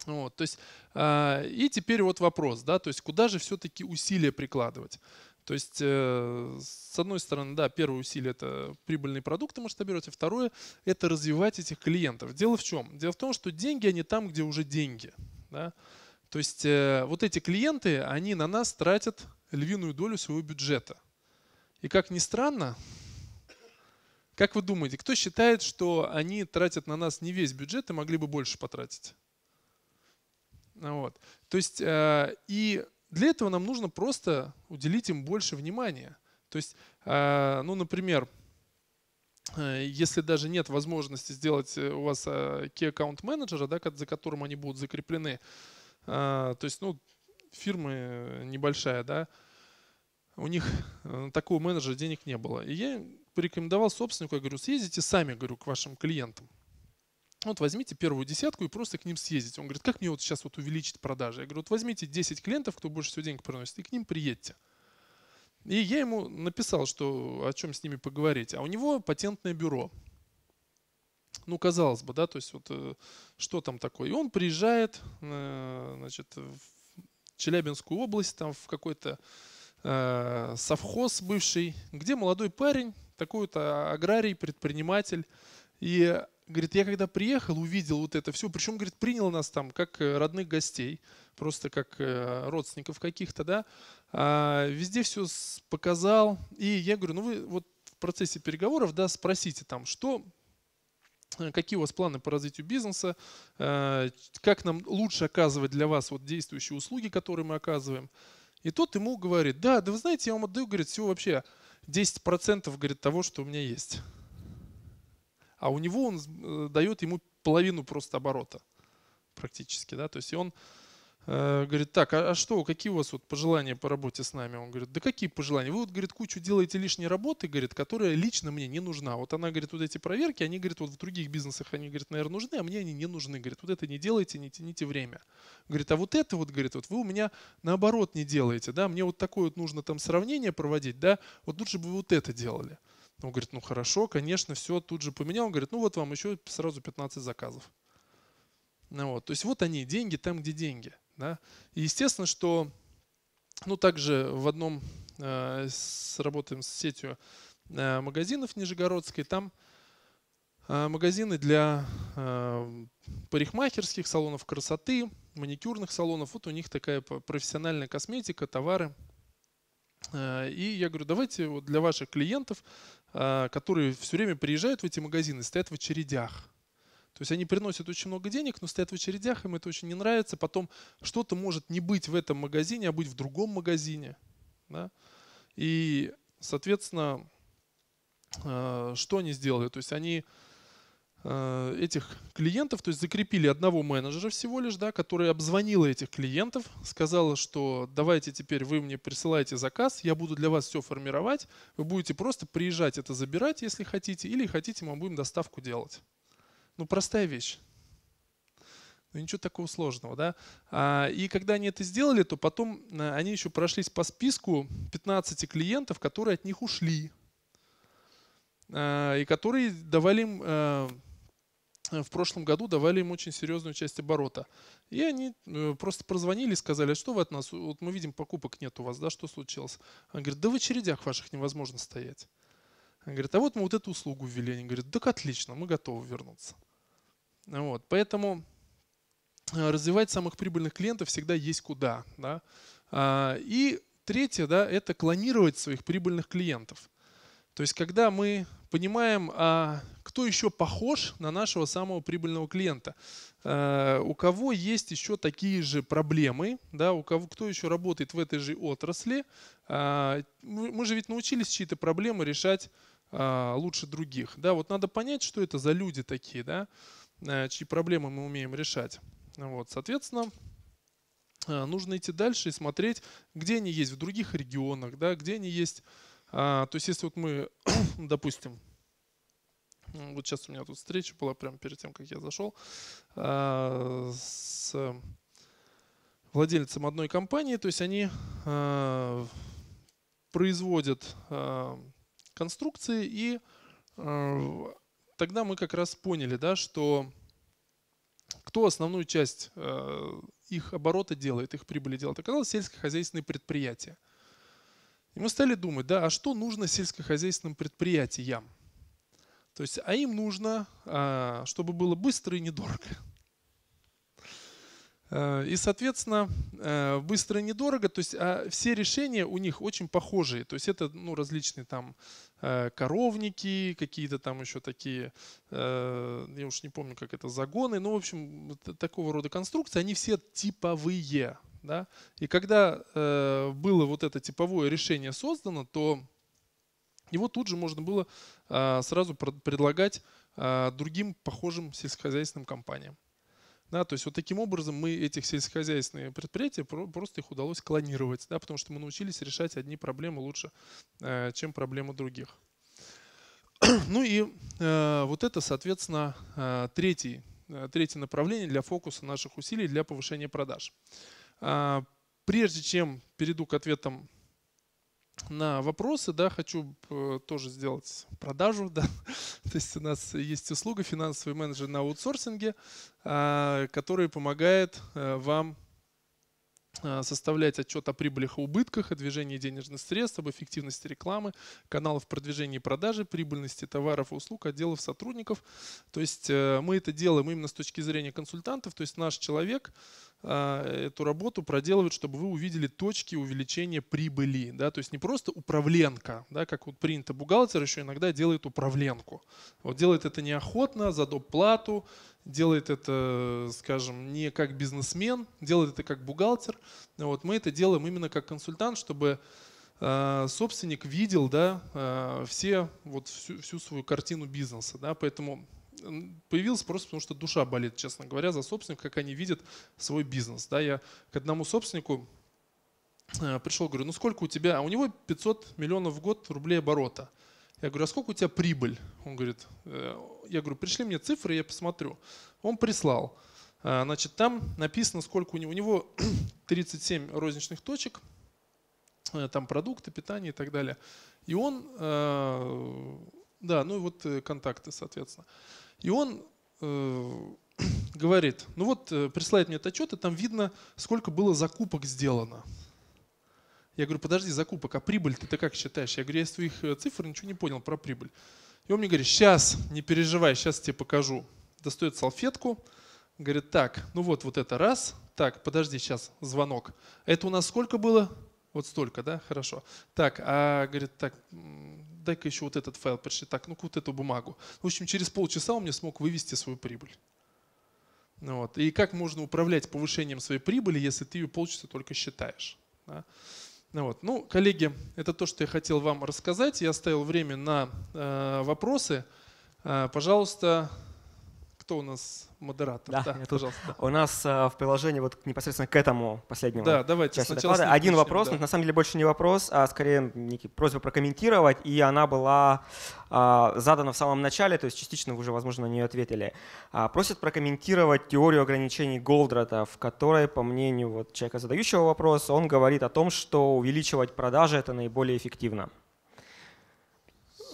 Ну вот, то есть, э, и теперь вот вопрос, да, то есть куда же все-таки усилия прикладывать? То есть, э, с одной стороны, да, первое усилие – это прибыльные продукты масштабировать, а второе – это развивать этих клиентов. Дело в чем? Дело в том, что деньги, они там, где уже деньги. Да? То есть, э, вот эти клиенты, они на нас тратят львиную долю своего бюджета. И как ни странно, как вы думаете, кто считает, что они тратят на нас не весь бюджет и могли бы больше потратить? Вот. То есть, э, и для этого нам нужно просто уделить им больше внимания. То есть, э, ну, например, э, если даже нет возможности сделать э, у вас э, key аккаунт менеджера, да, за которым они будут закреплены, то есть, ну, фирма небольшая, да, у них такого менеджера денег не было. И я порекомендовал собственнику, я говорю, съездите сами, говорю, к вашим клиентам вот возьмите первую десятку и просто к ним съездите. Он говорит, как мне вот сейчас вот увеличить продажи? Я говорю, вот возьмите 10 клиентов, кто больше всего денег приносит, и к ним приедьте. И я ему написал, что о чем с ними поговорить. А у него патентное бюро. Ну, казалось бы, да, то есть вот э, что там такое. И он приезжает, э, значит, в Челябинскую область, там в какой-то э, совхоз бывший, где молодой парень, такой-то а-, аграрий, предприниматель, и говорит, я когда приехал, увидел вот это все, причем, говорит, принял нас там как э, родных гостей, просто как э, родственников каких-то, да, а, везде все показал. И я говорю, ну вы вот в процессе переговоров, да, спросите там, что э, какие у вас планы по развитию бизнеса, как нам лучше оказывать для вас вот действующие услуги, которые мы оказываем. И тот ему говорит, да, да вы знаете, я вам отдаю, говорит, все вообще 10% говорит, того, что у меня есть а у него он э, дает ему половину просто оборота практически, да, то есть и он э, говорит, так, а, а что, какие у вас вот пожелания по работе с нами? Он говорит, да какие пожелания? Вы вот, говорит, кучу делаете лишней работы, говорит, которая лично мне не нужна. Вот она, говорит, вот эти проверки, они, говорит, вот в других бизнесах они, говорит, наверное, нужны, а мне они не нужны. Говорит, вот это не делайте, не тяните время. Говорит, а вот это вот, говорит, вот вы у меня наоборот не делаете, да, мне вот такое вот нужно там сравнение проводить, да, вот лучше бы вы вот это делали. Он говорит, ну хорошо, конечно, все тут же поменял. Он говорит, ну вот вам еще сразу 15 заказов. Ну, вот. То есть вот они, деньги там, где деньги. Да? И естественно, что ну, также в одном э, с, работаем с сетью э, магазинов Нижегородской, там э, магазины для э, парикмахерских, салонов красоты, маникюрных салонов. Вот у них такая профессиональная косметика, товары Э, и я говорю, давайте вот для ваших клиентов, э, которые все время приезжают в эти магазины, стоят в очередях. То есть они приносят очень много денег, но стоят в очередях, им это очень не нравится. Потом что-то может не быть в этом магазине, а быть в другом магазине. Да? И, соответственно, э, что они сделали? То есть они Э, этих клиентов, то есть закрепили одного менеджера всего лишь, да, который обзвонил этих клиентов, сказала, что давайте теперь вы мне присылаете заказ, я буду для вас все формировать, вы будете просто приезжать это забирать, если хотите, или хотите, мы будем доставку делать. Ну, простая вещь. Ну, ничего такого сложного, да. А, и когда они это сделали, то потом э, они еще прошлись по списку 15 клиентов, которые от них ушли, а, и которые давали им э, Э, в прошлом году давали им очень серьезную часть оборота. И они э, просто прозвонили и сказали, «А что вы от нас, вот мы видим, покупок нет у вас, да, что случилось? Он говорит, да в очередях ваших невозможно стоять. Он говорит, а вот мы вот эту услугу ввели. Они говорят, так отлично, мы готовы вернуться. Вот, поэтому э, развивать самых прибыльных клиентов всегда есть куда. Да? А, и третье, да, это клонировать своих прибыльных клиентов. То есть, когда мы понимаем, а кто еще похож на нашего самого прибыльного клиента, э, у кого есть еще такие же проблемы, да, у кого, кто еще работает в этой же отрасли, э, мы, же ведь научились чьи-то проблемы решать э, лучше других. Да, вот надо понять, что это за люди такие, да, чьи проблемы мы умеем решать. Вот, соответственно, нужно идти дальше и смотреть, где они есть в других регионах, да, где они есть а, то есть если вот мы, допустим, вот сейчас у меня тут встреча была прямо перед тем, как я зашел, а, с владельцем одной компании, то есть они а, производят а, конструкции, и а, тогда мы как раз поняли, да, что кто основную часть а, их оборота делает, их прибыли делает, оказалось сельскохозяйственные предприятия. И мы стали думать, да, а что нужно сельскохозяйственным предприятиям? То есть, а им нужно, а, чтобы было быстро и недорого. Э, и, соответственно, э, быстро и недорого, то есть а все решения у них очень похожие. То есть это ну, различные там э, коровники, какие-то там еще такие, я уж не помню, как это, загоны. Ну, в общем, такого рода конструкции, они все типовые. Да? И когда э, было вот это типовое решение создано, то его тут же можно было э, сразу предлагать э, другим похожим сельскохозяйственным компаниям. Да, то есть вот таким образом мы этих сельскохозяйственные предприятия, просто их удалось клонировать, да, потому что мы научились решать одни проблемы лучше, э, чем проблемы других. Ну и э, вот это, соответственно, э, третий, э, третье направление для фокуса наших усилий для повышения продаж. А, прежде чем перейду к ответам на вопросы, да, хочу э, тоже сделать продажу, да. То есть у нас есть услуга финансовый менеджер на аутсорсинге, а, который помогает э, вам а, составлять отчет о прибылях и убытках, о движении денежных средств, об эффективности рекламы, каналов продвижения и продажи, прибыльности товаров и услуг, отделов сотрудников. То есть э, мы это делаем именно с точки зрения консультантов, то есть наш человек а, эту работу проделывают, чтобы вы увидели точки увеличения прибыли. Да? То есть не просто управленка, да, как вот принято, бухгалтер еще иногда делает управленку. Вот делает это неохотно, за доп. плату, делает это, скажем, не как бизнесмен, делает это как бухгалтер. Вот мы это делаем именно как консультант, чтобы а, собственник видел да, а, все, вот всю, всю свою картину бизнеса. Да, поэтому появился просто потому, что душа болит, честно говоря, за собственников, как они видят свой бизнес. Да, я к одному собственнику э, пришел, говорю, ну сколько у тебя? А у него 500 миллионов в год рублей оборота. Я говорю, а сколько у тебя прибыль? Он говорит, «Э, я говорю, пришли мне цифры, я посмотрю. Он прислал. А, значит, там написано, сколько у него. У него 37 розничных точек, э, там продукты, питание и так далее. И он, да, ну и вот контакты, соответственно. И он э, говорит, ну вот э, присылает мне этот отчет, и там видно, сколько было закупок сделано. Я говорю, подожди, закупок, а прибыль ты-то как считаешь? Я говорю, я из твоих э, цифр ничего не понял про прибыль. И он мне говорит, сейчас, не переживай, сейчас тебе покажу. Достает салфетку, говорит, так, ну вот, вот это раз, так, подожди, сейчас звонок. Это у нас сколько было? Вот столько, да? Хорошо. Так, а, говорит, так, дай-ка еще вот этот файл пришли, так, ну-ка вот эту бумагу. В общем, через полчаса он мне смог вывести свою прибыль. Вот. И как можно управлять повышением своей прибыли, если ты ее полчаса только считаешь. Да? Ну вот. Ну, коллеги, это то, что я хотел вам рассказать. Я оставил время на э, вопросы. Э, пожалуйста, кто у нас модератор? Да, да пожалуйста. У нас э, в приложении вот непосредственно к этому последнему. Да, давайте сначала. Доклада. Один начнем, вопрос, да. но на самом деле больше не вопрос, а скорее некий просьба прокомментировать, и она была а, задана в самом начале, то есть частично вы уже, возможно, на нее ответили. А, просят прокомментировать теорию ограничений Голдрата, в которой, по мнению вот человека, задающего вопрос, он говорит о том, что увеличивать продажи — это наиболее эффективно.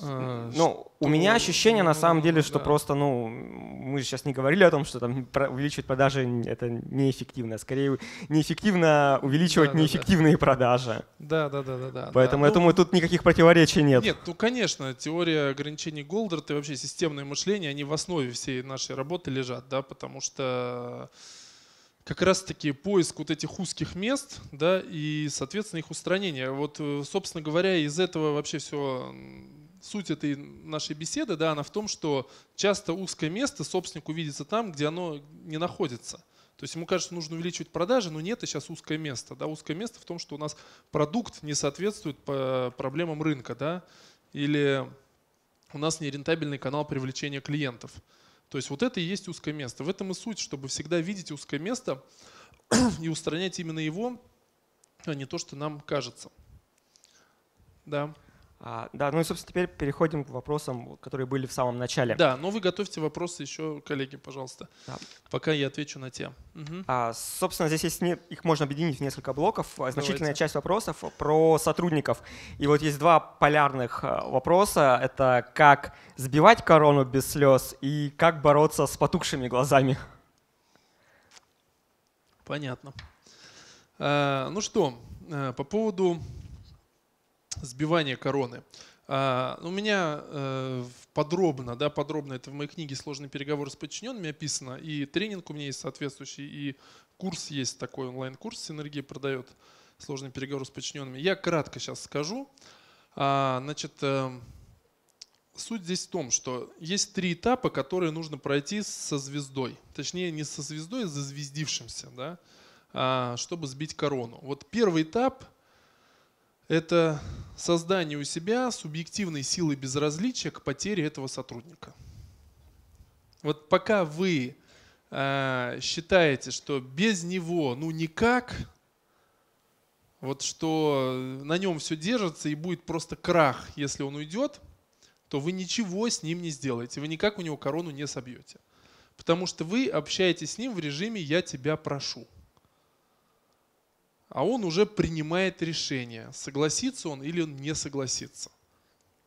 Э, ну, у меня ощущение, на самом деле, что да. просто, ну, мы же сейчас не говорили о том, что там увеличивать продажи — это неэффективно. Скорее, неэффективно увеличивать да, неэффективные да, продажи. Да, да, да, да. да Поэтому, да. я ну, думаю, тут никаких противоречий нет. Нет, ну, конечно, теория ограничений Голдерта и вообще системное мышление, они в основе всей нашей работы лежат, да, потому что как раз-таки поиск вот этих узких мест, да, и, соответственно, их устранение. Вот, э, собственно говоря, из этого вообще все суть этой нашей беседы, да, она в том, что часто узкое место собственнику видится там, где оно не находится. То есть ему кажется, что нужно увеличивать продажи, но нет, это сейчас узкое место. Да, узкое место в том, что у нас продукт не соответствует по э, проблемам рынка, да, или у нас нерентабельный канал привлечения клиентов. То есть вот это и есть узкое место. В этом и суть, чтобы всегда видеть узкое место и устранять именно его, а не то, что нам кажется. Да. А, да, ну и, собственно, теперь переходим к вопросам, которые были в самом начале. Да, ну вы готовьте вопросы еще, коллеги, пожалуйста, да. пока я отвечу на те. Угу. А, собственно, здесь есть, их можно объединить в несколько блоков. А, Давайте. Значительная часть вопросов про сотрудников. И вот есть два полярных а, вопроса. Это как сбивать корону без слез и как бороться с потухшими глазами. Понятно. А, ну что, э, по поводу сбивание короны. А, ну, у меня э, подробно, да, подробно, это в моей книге "Сложный переговор с подчиненными» описано, и тренинг у меня есть соответствующий, и курс есть такой, онлайн-курс «Синергия продает "Сложный переговор с подчиненными». Я кратко сейчас скажу. А, значит, э, суть здесь в том, что есть три этапа, которые нужно пройти со звездой. Точнее, не со звездой, а звездившимся, да, а, чтобы сбить корону. Вот первый этап это создание у себя субъективной силы безразличия к потере этого сотрудника. Вот пока вы э, считаете, что без него ну никак, вот что на нем все держится и будет просто крах, если он уйдет, то вы ничего с ним не сделаете, вы никак у него корону не собьете. Потому что вы общаетесь с ним в режиме «я тебя прошу» а он уже принимает решение, согласится он или он не согласится.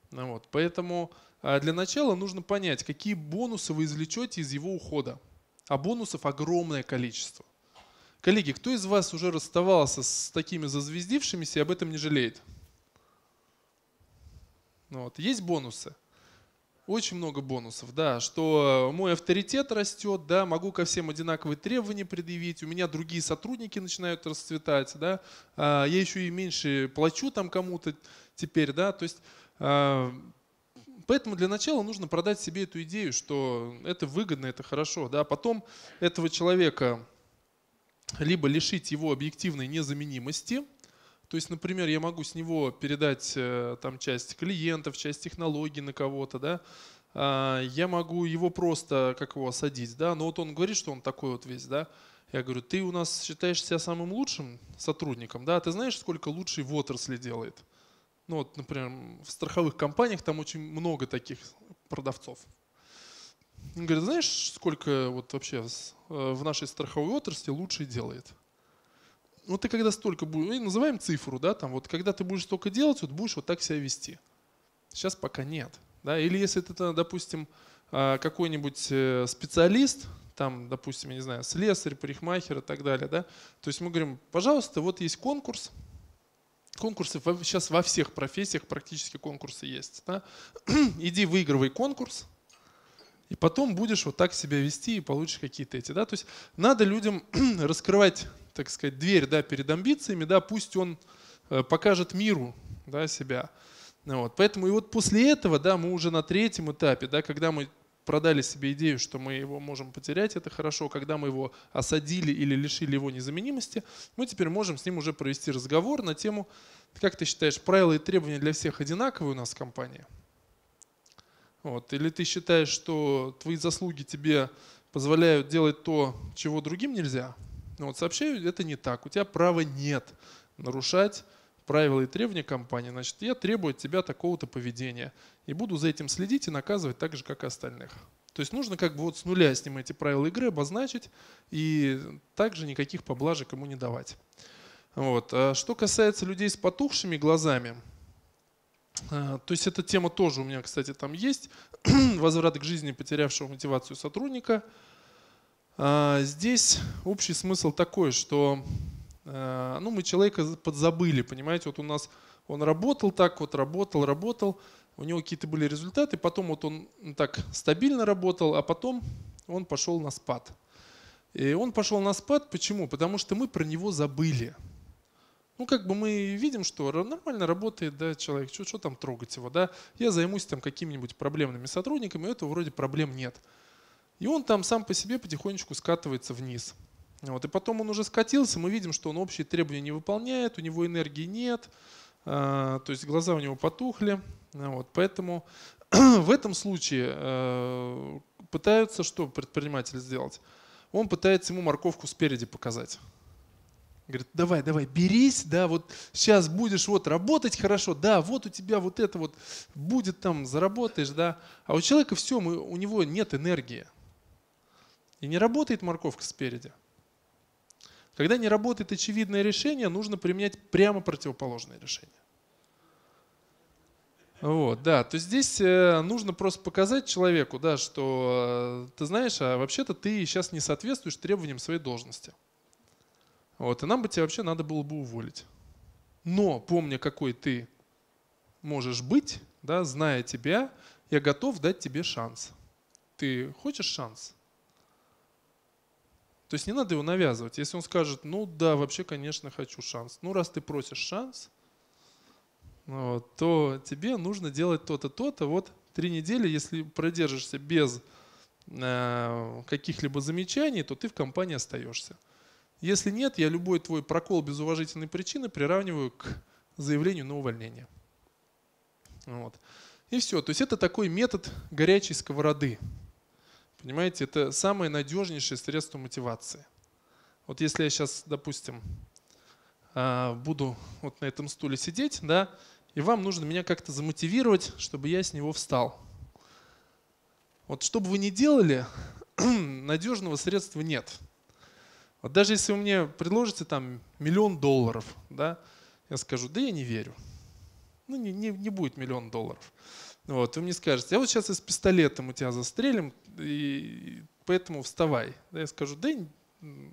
Ну вот, поэтому а, для начала нужно понять, какие бонусы вы извлечете из его ухода. А бонусов огромное количество. Коллеги, кто из вас уже расставался с такими зазвездившимися и об этом не жалеет? Ну вот. Есть бонусы? Очень много бонусов, да, что э, мой авторитет растет, да, могу ко всем одинаковые требования предъявить, у меня другие сотрудники начинают расцветать, да, а, я еще и меньше плачу там кому-то теперь, да, то есть а, Поэтому для начала нужно продать себе эту идею, что это выгодно, это хорошо. Да? А потом этого человека либо лишить его объективной незаменимости, то есть, например, я могу с него передать э, там часть клиентов, часть технологий на кого-то, да, а, я могу его просто как его осадить, да, но вот он говорит, что он такой вот весь, да, я говорю, ты у нас считаешь себя самым лучшим сотрудником, да, ты знаешь, сколько лучший в отрасли делает? Ну вот, например, в страховых компаниях там очень много таких продавцов. Он говорит, знаешь, сколько вот вообще э, в нашей страховой отрасли лучший делает? ну ты когда столько будешь, ну, называем цифру, да, там вот когда ты будешь столько делать, вот будешь вот так себя вести. Сейчас пока нет. Да? Или если это, допустим, а, какой-нибудь э, специалист, там, допустим, я не знаю, слесарь, парикмахер и так далее, да, то есть мы говорим, пожалуйста, вот есть конкурс, конкурсы сейчас во всех профессиях практически конкурсы есть, да? иди выигрывай конкурс, и потом будешь вот так себя вести и получишь какие-то эти, да, то есть надо людям раскрывать так сказать, дверь да, перед амбициями, да, пусть он э, покажет миру да, себя. Ну вот. Поэтому и вот после этого да, мы уже на третьем этапе, да, когда мы продали себе идею, что мы его можем потерять, это хорошо. Когда мы его осадили или лишили его незаменимости, мы теперь можем с ним уже провести разговор на тему, как ты считаешь, правила и требования для всех одинаковые у нас в компании? Вот. Или ты считаешь, что твои заслуги тебе позволяют делать то, чего другим нельзя? Но ну, вот сообщаю, это не так. У тебя права нет нарушать правила и требования компании. Значит, я требую от тебя такого-то поведения. И буду за этим следить и наказывать так же, как и остальных. То есть нужно как бы вот с нуля с ним эти правила игры обозначить и также никаких поблажек ему не давать. Вот. А что касается людей с потухшими глазами, а, то есть эта тема тоже у меня, кстати, там есть. Возврат к жизни потерявшего мотивацию сотрудника – а, здесь общий смысл такой, что э, ну, мы человека подзабыли, понимаете, вот у нас он работал так вот, работал, работал, у него какие-то были результаты, потом вот он так стабильно работал, а потом он пошел на спад. И он пошел на спад, почему? Потому что мы про него забыли. Ну, как бы мы видим, что нормально работает да, человек, что, что там трогать его, да? Я займусь там какими-нибудь проблемными сотрудниками, у этого вроде проблем нет. И он там сам по себе потихонечку скатывается вниз. Вот. И потом он уже скатился, мы видим, что он общие требования не выполняет, у него энергии нет, а, то есть глаза у него потухли. Вот. Поэтому в этом случае э, пытаются что предприниматель сделать? Он пытается ему морковку спереди показать. Говорит, давай, давай, берись, да, вот сейчас будешь вот работать хорошо, да, вот у тебя вот это вот будет там, заработаешь, да. А у человека все, у него нет энергии. И не работает морковка спереди. Когда не работает очевидное решение, нужно применять прямо противоположное решение. Вот, да. То есть здесь э, нужно просто показать человеку, да, что э, ты знаешь, а вообще-то ты сейчас не соответствуешь требованиям своей должности. Вот, и нам бы тебя вообще надо было бы уволить. Но помня, какой ты можешь быть, да, зная тебя, я готов дать тебе шанс. Ты хочешь шанс? То есть не надо его навязывать. Если он скажет, ну да, вообще, конечно, хочу шанс. Ну, раз ты просишь шанс, вот, то тебе нужно делать то-то, то-то. Вот три недели, если продержишься без э, каких-либо замечаний, то ты в компании остаешься. Если нет, я любой твой прокол без уважительной причины приравниваю к заявлению на увольнение. Вот. И все. То есть это такой метод горячей сковороды. Понимаете, это самое надежнейшее средство мотивации. Вот если я сейчас, допустим, а, буду вот на этом стуле сидеть, да, и вам нужно меня как-то замотивировать, чтобы я с него встал. Вот что бы вы ни делали, надежного средства нет. Вот даже если вы мне предложите там миллион долларов, да, я скажу, да я не верю. Ну, не, не, не будет миллион долларов. Вот, вы мне скажете, я вот сейчас из пистолета у тебя застрелим, и поэтому вставай. я скажу, да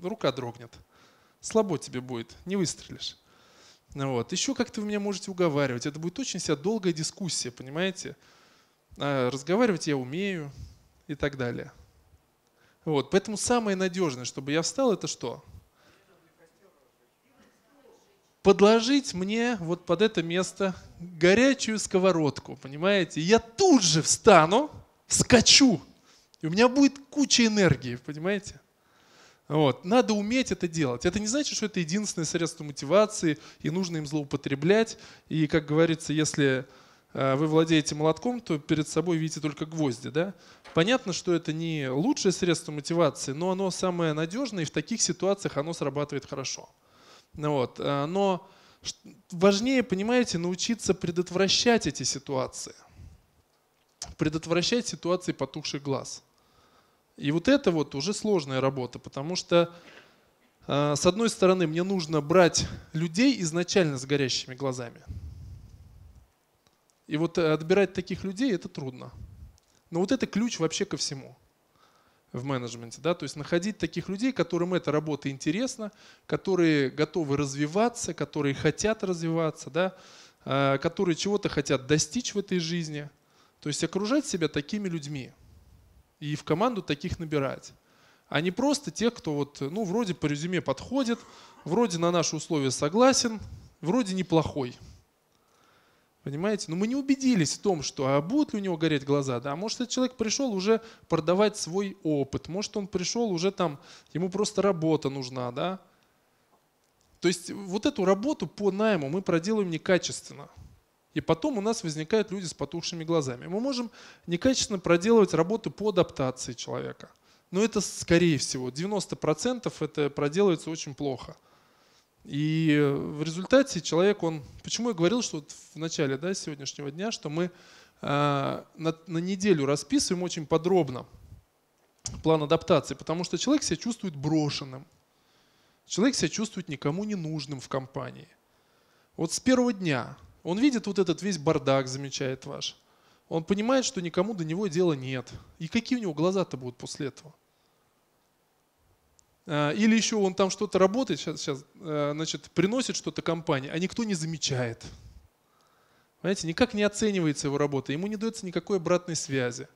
рука дрогнет, слабо тебе будет, не выстрелишь. Ну вот. Еще как-то вы меня можете уговаривать. Это будет очень себя долгая дискуссия, понимаете? А разговаривать я умею и так далее. Вот. Поэтому самое надежное, чтобы я встал, это что? Подложить мне вот под это место горячую сковородку, понимаете? Я тут же встану, скачу. И у меня будет куча энергии, понимаете? Вот. Надо уметь это делать. Это не значит, что это единственное средство мотивации, и нужно им злоупотреблять. И, как говорится, если э, вы владеете молотком, то перед собой видите только гвозди. Да? Понятно, что это не лучшее средство мотивации, но оно самое надежное, и в таких ситуациях оно срабатывает хорошо. Вот. Э, но важнее, понимаете, научиться предотвращать эти ситуации. Предотвращать ситуации потухших глаз – и вот это вот уже сложная работа, потому что э, с одной стороны, мне нужно брать людей изначально с горящими глазами. И вот э, отбирать таких людей это трудно. Но вот это ключ вообще ко всему в менеджменте. Да? То есть находить таких людей, которым эта работа интересна, которые готовы развиваться, которые хотят развиваться, да? Э, которые чего-то хотят достичь в этой жизни. То есть окружать себя такими людьми – и в команду таких набирать. А не просто те, кто вот, ну, вроде по резюме подходит, вроде на наши условия согласен, вроде неплохой. Понимаете? Но мы не убедились в том, что а будут ли у него гореть глаза. Да, может, этот человек пришел уже продавать свой опыт. Может, он пришел уже там, ему просто работа нужна, да. То есть вот эту работу по найму мы проделаем некачественно. И потом у нас возникают люди с потухшими глазами. Мы можем некачественно проделывать работу по адаптации человека. Но это, скорее всего, 90% это проделывается очень плохо. И в результате человек, он... Почему я говорил, что вот в начале да, сегодняшнего дня, что мы э, на, на неделю расписываем очень подробно план адаптации, потому что человек себя чувствует брошенным. Человек себя чувствует никому не нужным в компании. Вот с первого дня – он видит вот этот весь бардак, замечает ваш. Он понимает, что никому до него дела нет. И какие у него глаза-то будут после этого? А, или еще он там что-то работает, сейчас, сейчас э, значит, приносит что-то компании, а никто не замечает. Понимаете, никак не оценивается его работа, ему не дается никакой обратной связи.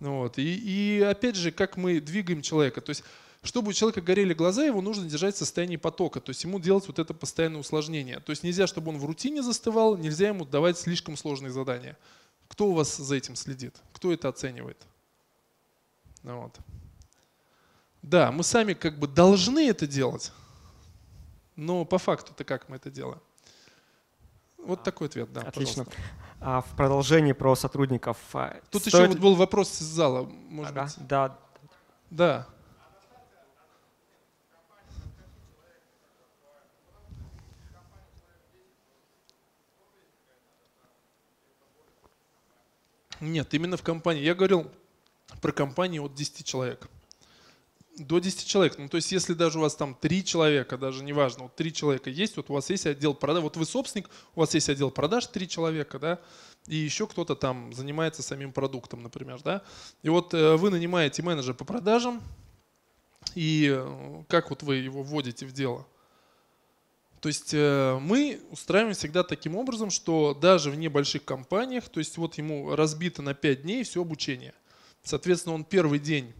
Вот. И, и опять же, как мы двигаем человека. То есть чтобы у человека горели глаза, его нужно держать в состоянии потока, то есть ему делать вот это постоянное усложнение. То есть нельзя, чтобы он в рутине застывал, нельзя ему давать слишком сложные задания. Кто у вас за этим следит? Кто это оценивает? Ну вот. Да, мы сами как бы должны это делать, но по факту-то как мы это делаем? Вот а, такой ответ, да. Отлично. А в продолжении про сотрудников. А Тут стоит... еще вот был вопрос из зала, может ага, быть. Да. Да. Нет, именно в компании. Я говорил про компании от 10 человек. До 10 человек. Ну, то есть, если даже у вас там 3 человека, даже неважно, вот 3 человека есть, вот у вас есть отдел продаж, вот вы собственник, у вас есть отдел продаж 3 человека, да, и еще кто-то там занимается самим продуктом, например, да. И вот э, вы нанимаете менеджера по продажам, и э, как вот вы его вводите в дело? То есть э, мы устраиваем всегда таким образом, что даже в небольших компаниях, то есть вот ему разбито на 5 дней все обучение. Соответственно, он первый день,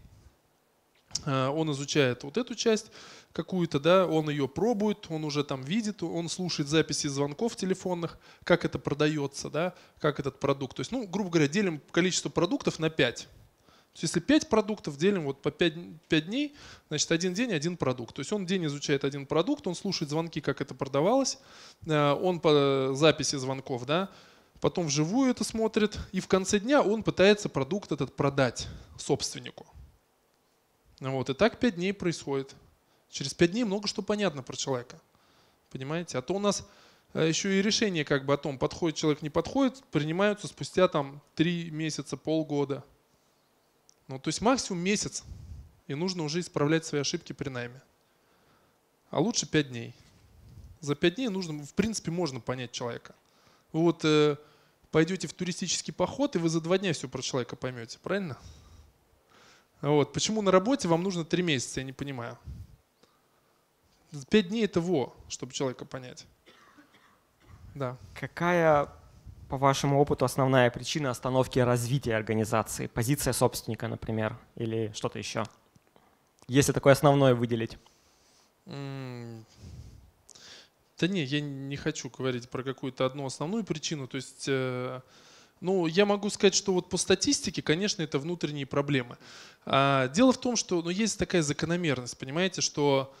э, он изучает вот эту часть какую-то, да, он ее пробует, он уже там видит, он слушает записи звонков телефонных, как это продается, да, как этот продукт. То есть, ну, грубо говоря, делим количество продуктов на 5. То есть если 5 продуктов делим вот по 5, 5 дней, значит, один день, один продукт. То есть он день изучает один продукт, он слушает звонки, как это продавалось, э, он по записи звонков, да, потом вживую это смотрит, и в конце дня он пытается продукт этот продать собственнику. Вот, и так 5 дней происходит. Через 5 дней много что понятно про человека. Понимаете? А то у нас э, еще и решение как бы о том, подходит человек, не подходит, принимаются спустя там 3 месяца, полгода – ну, то есть максимум месяц, и нужно уже исправлять свои ошибки при найме. А лучше 5 дней. За 5 дней нужно, в принципе, можно понять человека. Вы вот э, пойдете в туристический поход, и вы за 2 дня все про человека поймете, правильно? Вот. Почему на работе вам нужно 3 месяца, я не понимаю. 5 дней это во, чтобы человека понять. Да. Какая по вашему опыту, основная причина остановки развития организации? Позиция собственника, например, или что-то еще? Если такое основное выделить. Да не, я не хочу говорить про какую-то одну основную причину. То есть, э, ну, я могу сказать, что вот по статистике, конечно, это внутренние проблемы. А, дело в том, что ну, есть такая закономерность, понимаете, что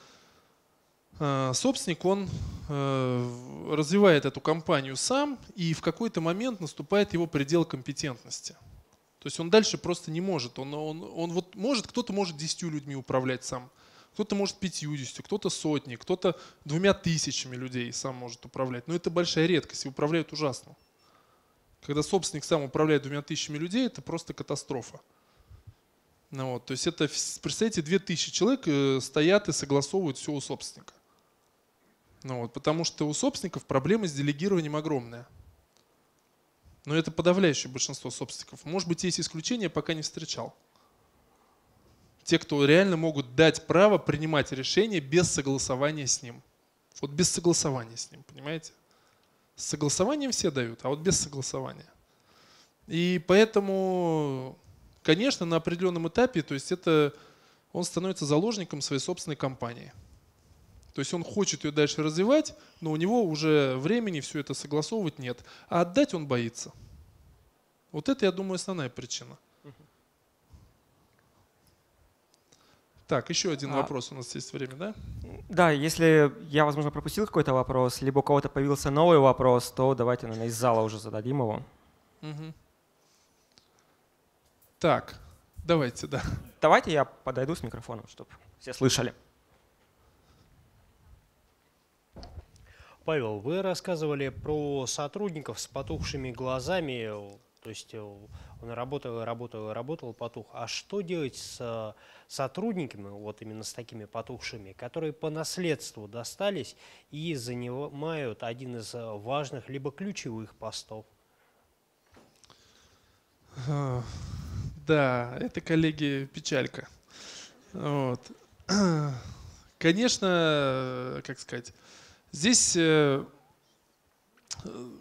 а, собственник, он э, развивает эту компанию сам, и в какой-то момент наступает его предел компетентности. То есть он дальше просто не может. Он, он, он вот может, кто-то может десятью людьми управлять сам, кто-то может пятьюдесятью, кто-то сотней, кто-то двумя тысячами людей сам может управлять. Но это большая редкость, и управляют ужасно. Когда собственник сам управляет двумя тысячами людей, это просто катастрофа. Ну вот, то есть это, представьте, две тысячи человек э, стоят и согласовывают все у собственника. Ну, вот, потому что у собственников проблема с делегированием огромная. Но это подавляющее большинство собственников. Может быть, есть исключения, пока не встречал. Те, кто реально могут дать право принимать решение без согласования с ним. Вот без согласования с ним, понимаете? С согласованием все дают, а вот без согласования. И поэтому, конечно, на определенном этапе, то есть это он становится заложником своей собственной компании – то есть он хочет ее дальше развивать, но у него уже времени все это согласовывать нет. А отдать он боится. Вот это, я думаю, основная причина. Так, еще один а, вопрос у нас есть время, да? Да, если я, возможно, пропустил какой-то вопрос, либо у кого-то появился новый вопрос, то давайте, наверное, из зала уже зададим его. Угу. Так, давайте, да. Давайте я подойду с микрофоном, чтобы все слышали. Павел, вы рассказывали про сотрудников с потухшими глазами, то есть э, он работал, работал, работал, потух. А что делать с э, сотрудниками, вот именно с такими потухшими, которые по наследству достались и занимают один из э, важных либо ключевых постов? Да, это, коллеги, печалька. Вот. Конечно, как сказать, Здесь, э,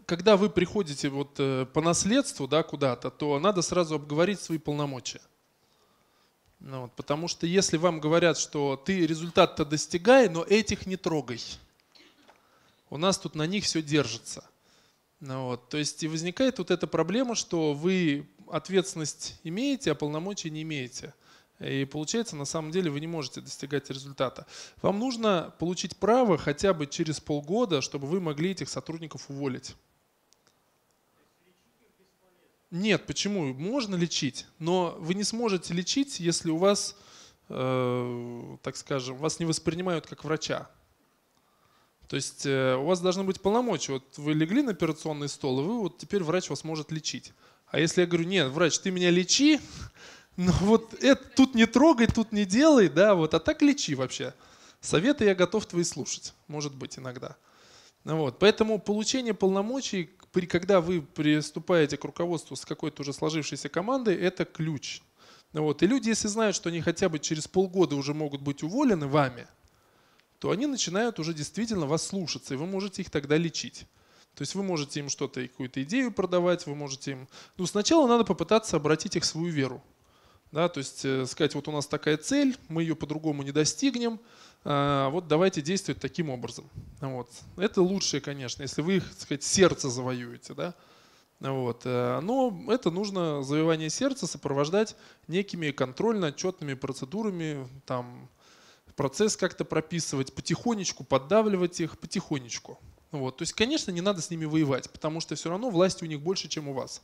когда вы приходите вот э, по наследству да, куда-то, то надо сразу обговорить свои полномочия. Ну, вот, потому что если вам говорят, что ты результат-то достигай, но этих не трогай, у нас тут на них все держится. Ну, вот, то есть и возникает вот эта проблема, что вы ответственность имеете, а полномочий не имеете. И получается, на самом деле, вы не можете достигать результата. Вам нужно получить право хотя бы через полгода, чтобы вы могли этих сотрудников уволить. Нет, почему? Можно лечить, но вы не сможете лечить, если у вас, э, так скажем, вас не воспринимают как врача. То есть э, у вас должны быть полномочия. Вот вы легли на операционный стол, и вы вот теперь врач вас может лечить. А если я говорю, нет, врач, ты меня лечи, но ну, вот это тут не трогай, тут не делай, да, вот, а так лечи вообще. Советы я готов твои слушать, может быть, иногда. Ну вот, поэтому получение полномочий, при, когда вы приступаете к руководству с какой-то уже сложившейся командой, это ключ. Ну вот, и люди, если знают, что они хотя бы через полгода уже могут быть уволены вами, то они начинают уже действительно вас слушаться, и вы можете их тогда лечить. То есть вы можете им что-то, какую-то идею продавать, вы можете им... Ну, сначала надо попытаться обратить их в свою веру. Да, то есть э, сказать, вот у нас такая цель, мы ее по-другому не достигнем, а, вот давайте действовать таким образом. Вот. Это лучшее, конечно, если вы их, сказать, сердце завоюете. Да? Вот. Э, но это нужно завоевание сердца сопровождать некими контрольно-отчетными процедурами, там, процесс как-то прописывать, потихонечку поддавливать их, потихонечку. Вот. То есть, конечно, не надо с ними воевать, потому что все равно власть у них больше, чем у вас.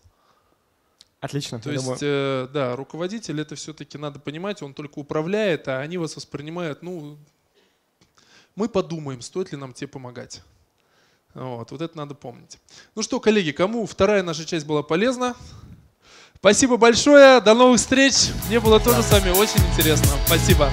Отлично. То есть, думаю. э, да, руководитель это все-таки надо понимать, он только управляет, а они вас воспринимают, ну, мы подумаем, стоит ли нам тебе помогать. Вот, вот это надо помнить. Ну что, коллеги, кому вторая наша часть была полезна? Спасибо большое, до новых встреч. Мне было тоже с вами очень интересно. Спасибо.